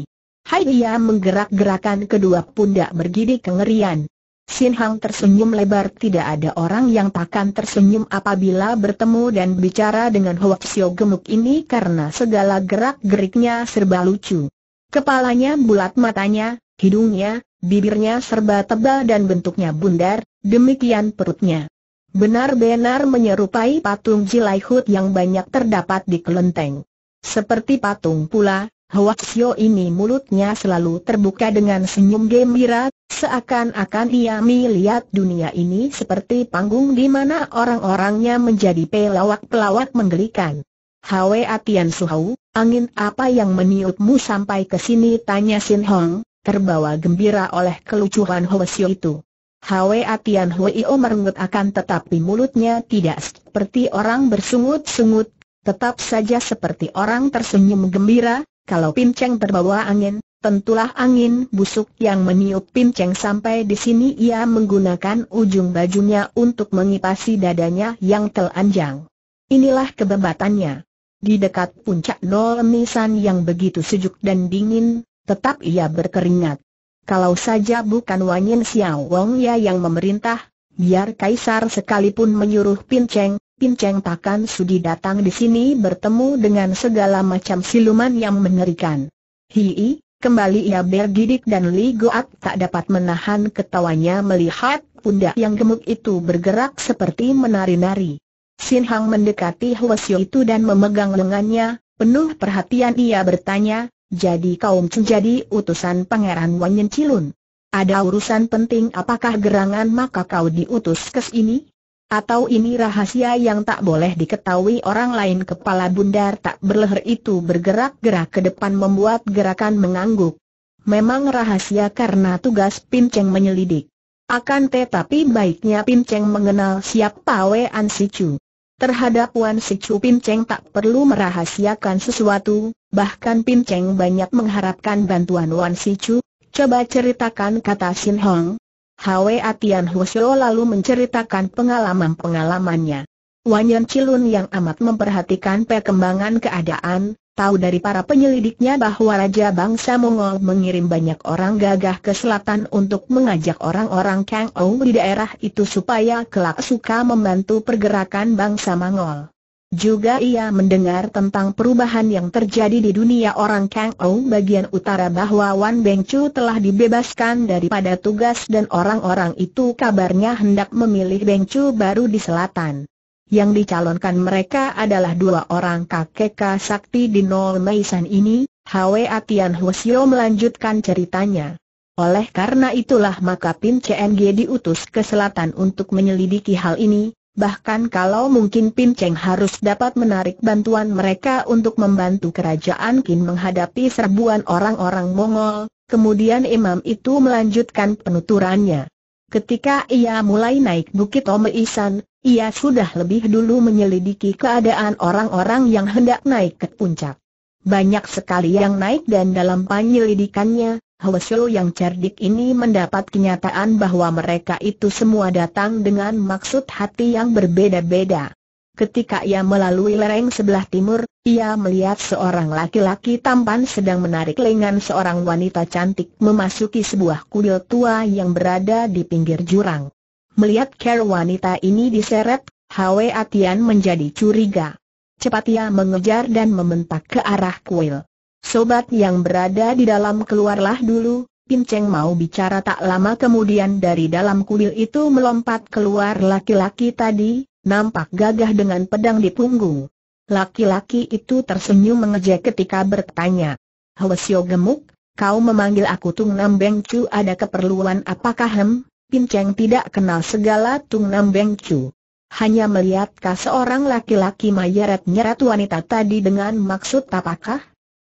Hai ia menggerak-gerakan kedua pundak bergidi kengerian. Sin Hang tersenyum lebar tidak ada orang yang takkan tersenyum apabila bertemu dan bicara dengan Hoak Sio gemuk ini karena segala gerak-geriknya serba lucu. Kepalanya bulat matanya, hidungnya, bibirnya serba tebal dan bentuknya bundar, demikian perutnya. Benar-benar menyerupai patung Jilaihut yang banyak terdapat di kelenteng. Seperti patung pula, Hwa Xio ini mulutnya selalu terbuka dengan senyum gembira, seakan-akan ia melihat dunia ini seperti panggung di mana orang-orangnya menjadi pelawak-pelawak menggelikan. Hwa Tian Suhau, angin apa yang meniupmu sampai ke sini? tanya Sin Hong terbawa gembira oleh kelucuan Hoesio itu. Atian Tian Hwio merengut akan tetapi mulutnya tidak seperti orang bersungut-sungut, tetap saja seperti orang tersenyum gembira, kalau pinceng terbawa angin, tentulah angin busuk yang meniup pinceng sampai di sini ia menggunakan ujung bajunya untuk mengipasi dadanya yang telanjang. Inilah kebebatannya. Di dekat puncak Nol Misan yang begitu sejuk dan dingin, tetap ia berkeringat. Kalau saja bukan Wanyin Xiao Wong Ya yang memerintah, biar kaisar sekalipun menyuruh Pinceng, Pinceng takkan sudi datang di sini bertemu dengan segala macam siluman yang mengerikan. Hii, Kembali ia bergidik dan Li Goat tak dapat menahan ketawanya melihat pundak yang gemuk itu bergerak seperti menari-nari. Sin Hang mendekati Hwasyo itu dan memegang lengannya, penuh perhatian ia bertanya, jadi kau menjadi utusan Pangeran Wanyen Cilun. Ada urusan penting apakah gerangan maka kau diutus ke sini? Atau ini rahasia yang tak boleh diketahui orang lain kepala bundar tak berleher itu bergerak-gerak ke depan membuat gerakan mengangguk. Memang rahasia karena tugas Pinceng menyelidik. Akan tetapi baiknya Pinceng mengenal siapa Wei An Chu. Terhadap Wan Sichu Pin Cheng tak perlu merahasiakan sesuatu, bahkan Pin Cheng banyak mengharapkan bantuan Wan Sichu. Coba ceritakan kata Sin Hong. Hwe Atian Husyo lalu menceritakan pengalaman-pengalamannya. Wan Yan Cilun yang amat memperhatikan perkembangan keadaan, tahu dari para penyelidiknya bahwa Raja Bangsa Mongol mengirim banyak orang gagah ke selatan untuk mengajak orang-orang Kang Ou di daerah itu supaya kelak suka membantu pergerakan bangsa Mongol. Juga ia mendengar tentang perubahan yang terjadi di dunia orang Kang Ou bagian utara bahwa Wan Bengcu telah dibebaskan daripada tugas dan orang-orang itu kabarnya hendak memilih Bengcu baru di selatan yang dicalonkan mereka adalah dua orang kakek sakti di Nol Meisan ini, Hwe Atian Hwasyo melanjutkan ceritanya. Oleh karena itulah maka Pin CNG diutus ke selatan untuk menyelidiki hal ini, bahkan kalau mungkin Pin Cheng harus dapat menarik bantuan mereka untuk membantu kerajaan Qin menghadapi serbuan orang-orang Mongol, kemudian imam itu melanjutkan penuturannya. Ketika ia mulai naik Bukit Isan, ia sudah lebih dulu menyelidiki keadaan orang-orang yang hendak naik ke puncak. Banyak sekali yang naik dan dalam penyelidikannya, Hwasyo yang cerdik ini mendapat kenyataan bahwa mereka itu semua datang dengan maksud hati yang berbeda-beda. Ketika ia melalui lereng sebelah timur, ia melihat seorang laki-laki tampan sedang menarik lengan seorang wanita cantik memasuki sebuah kuil tua yang berada di pinggir jurang. Melihat care wanita ini diseret, Hwe Atian menjadi curiga. Cepat ia mengejar dan membentak ke arah kuil. Sobat yang berada di dalam keluarlah dulu, Pin Cheng mau bicara tak lama kemudian dari dalam kuil itu melompat keluar laki-laki tadi, nampak gagah dengan pedang di punggung. Laki-laki itu tersenyum mengejek ketika bertanya. Hwasyo gemuk, kau memanggil aku Tung Nam Beng Chu ada keperluan apakah hem? Pinceng tidak kenal segala Tung Nam Beng Chu. Hanya melihatkah seorang laki-laki mayarat nyerat wanita tadi dengan maksud apakah?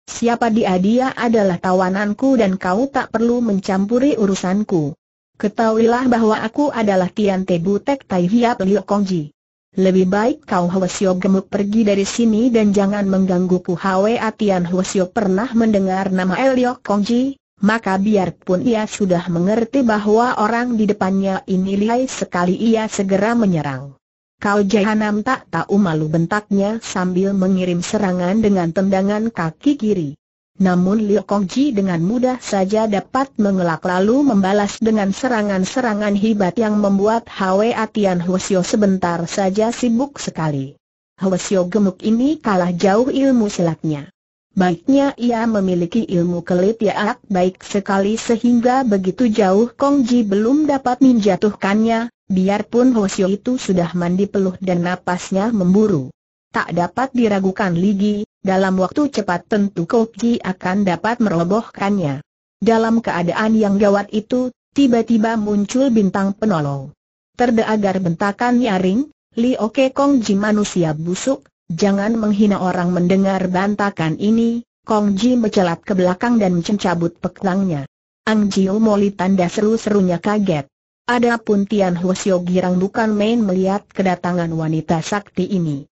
Siapa dia dia adalah tawananku dan kau tak perlu mencampuri urusanku. Ketahuilah bahwa aku adalah Tian Tebu Tek Tai Hiap Liu Kongji lebih baik kau Hwasyo gemuk pergi dari sini dan jangan mengganggu menggangguku Hwe Atian Hwasyo pernah mendengar nama Eliok Kongji, maka biarpun ia sudah mengerti bahwa orang di depannya ini lihai sekali ia segera menyerang. Kau jahanam tak tahu malu bentaknya sambil mengirim serangan dengan tendangan kaki kiri. Namun Liu Kongji dengan mudah saja dapat mengelak lalu membalas dengan serangan-serangan hebat yang membuat Hwe Atian Hwasyo sebentar saja sibuk sekali. Hwasyo gemuk ini kalah jauh ilmu silatnya. Baiknya ia memiliki ilmu kelit baik sekali sehingga begitu jauh Kongji belum dapat menjatuhkannya, biarpun Hwasyo itu sudah mandi peluh dan napasnya memburu. Tak dapat diragukan Ligi, dalam waktu cepat tentu Koki akan dapat merobohkannya. Dalam keadaan yang gawat itu, tiba-tiba muncul bintang penolong. Terdeagar bentakan nyaring, Li Oke Kong Ji manusia busuk, jangan menghina orang mendengar bantakan ini, Kong Ji mencelat ke belakang dan mencabut peklangnya. Ang Jiu Moli tanda seru-serunya kaget. Adapun Tian Hwasyo Girang bukan main melihat kedatangan wanita sakti ini.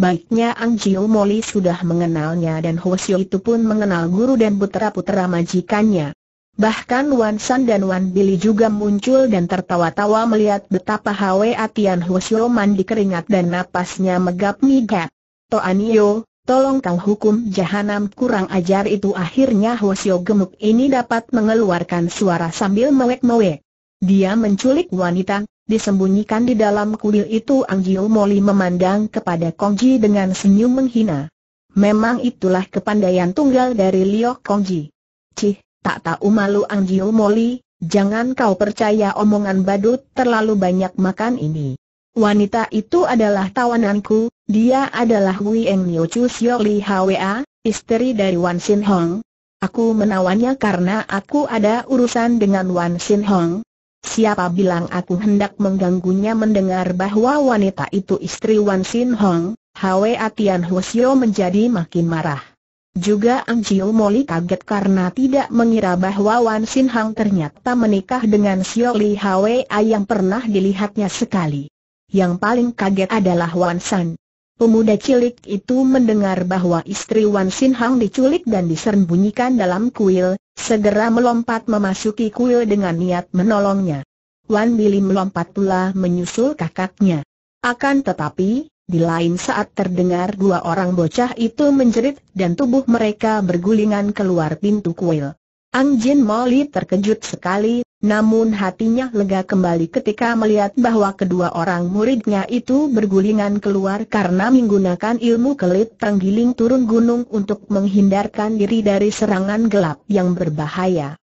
Baiknya Ang Jiu Moli sudah mengenalnya dan Siu itu pun mengenal guru dan putera-putera majikannya. Bahkan Wan San dan Wan Billy juga muncul dan tertawa-tawa melihat betapa Hwe Atian Siu mandi keringat dan napasnya megap-migap. Anio, tolong kau hukum jahanam kurang ajar itu akhirnya Siu gemuk ini dapat mengeluarkan suara sambil mewek-mewek. Dia menculik wanita, disembunyikan di dalam kuil itu Ang Jiu Moli memandang kepada Kong Ji dengan senyum menghina. Memang itulah kepandaian tunggal dari Kong Ji. Cih, tak tahu malu Ang Jiu Moli, jangan kau percaya omongan badut terlalu banyak makan ini. Wanita itu adalah tawananku, dia adalah Hui Eng Niu Chu Sio Li Hwa, istri dari Wan Sin Hong. Aku menawannya karena aku ada urusan dengan Wan Sin Hong, Siapa bilang aku hendak mengganggunya mendengar bahwa wanita itu istri Wan Sin Hong, Hwe Atian Hwasyo menjadi makin marah. Juga Ang Chiu Moli kaget karena tidak mengira bahwa Wan Sin Hong ternyata menikah dengan Sio Li Hwe yang pernah dilihatnya sekali. Yang paling kaget adalah Wan San, Pemuda cilik itu mendengar bahwa istri Wan Sin Hang diculik dan disembunyikan dalam kuil, segera melompat memasuki kuil dengan niat menolongnya. Wan Bili melompat pula menyusul kakaknya. Akan tetapi, di lain saat terdengar dua orang bocah itu menjerit dan tubuh mereka bergulingan keluar pintu kuil. Ang Jin Moli terkejut sekali, namun hatinya lega kembali ketika melihat bahwa kedua orang muridnya itu bergulingan keluar karena menggunakan ilmu kelit tanggiling turun gunung untuk menghindarkan diri dari serangan gelap yang berbahaya.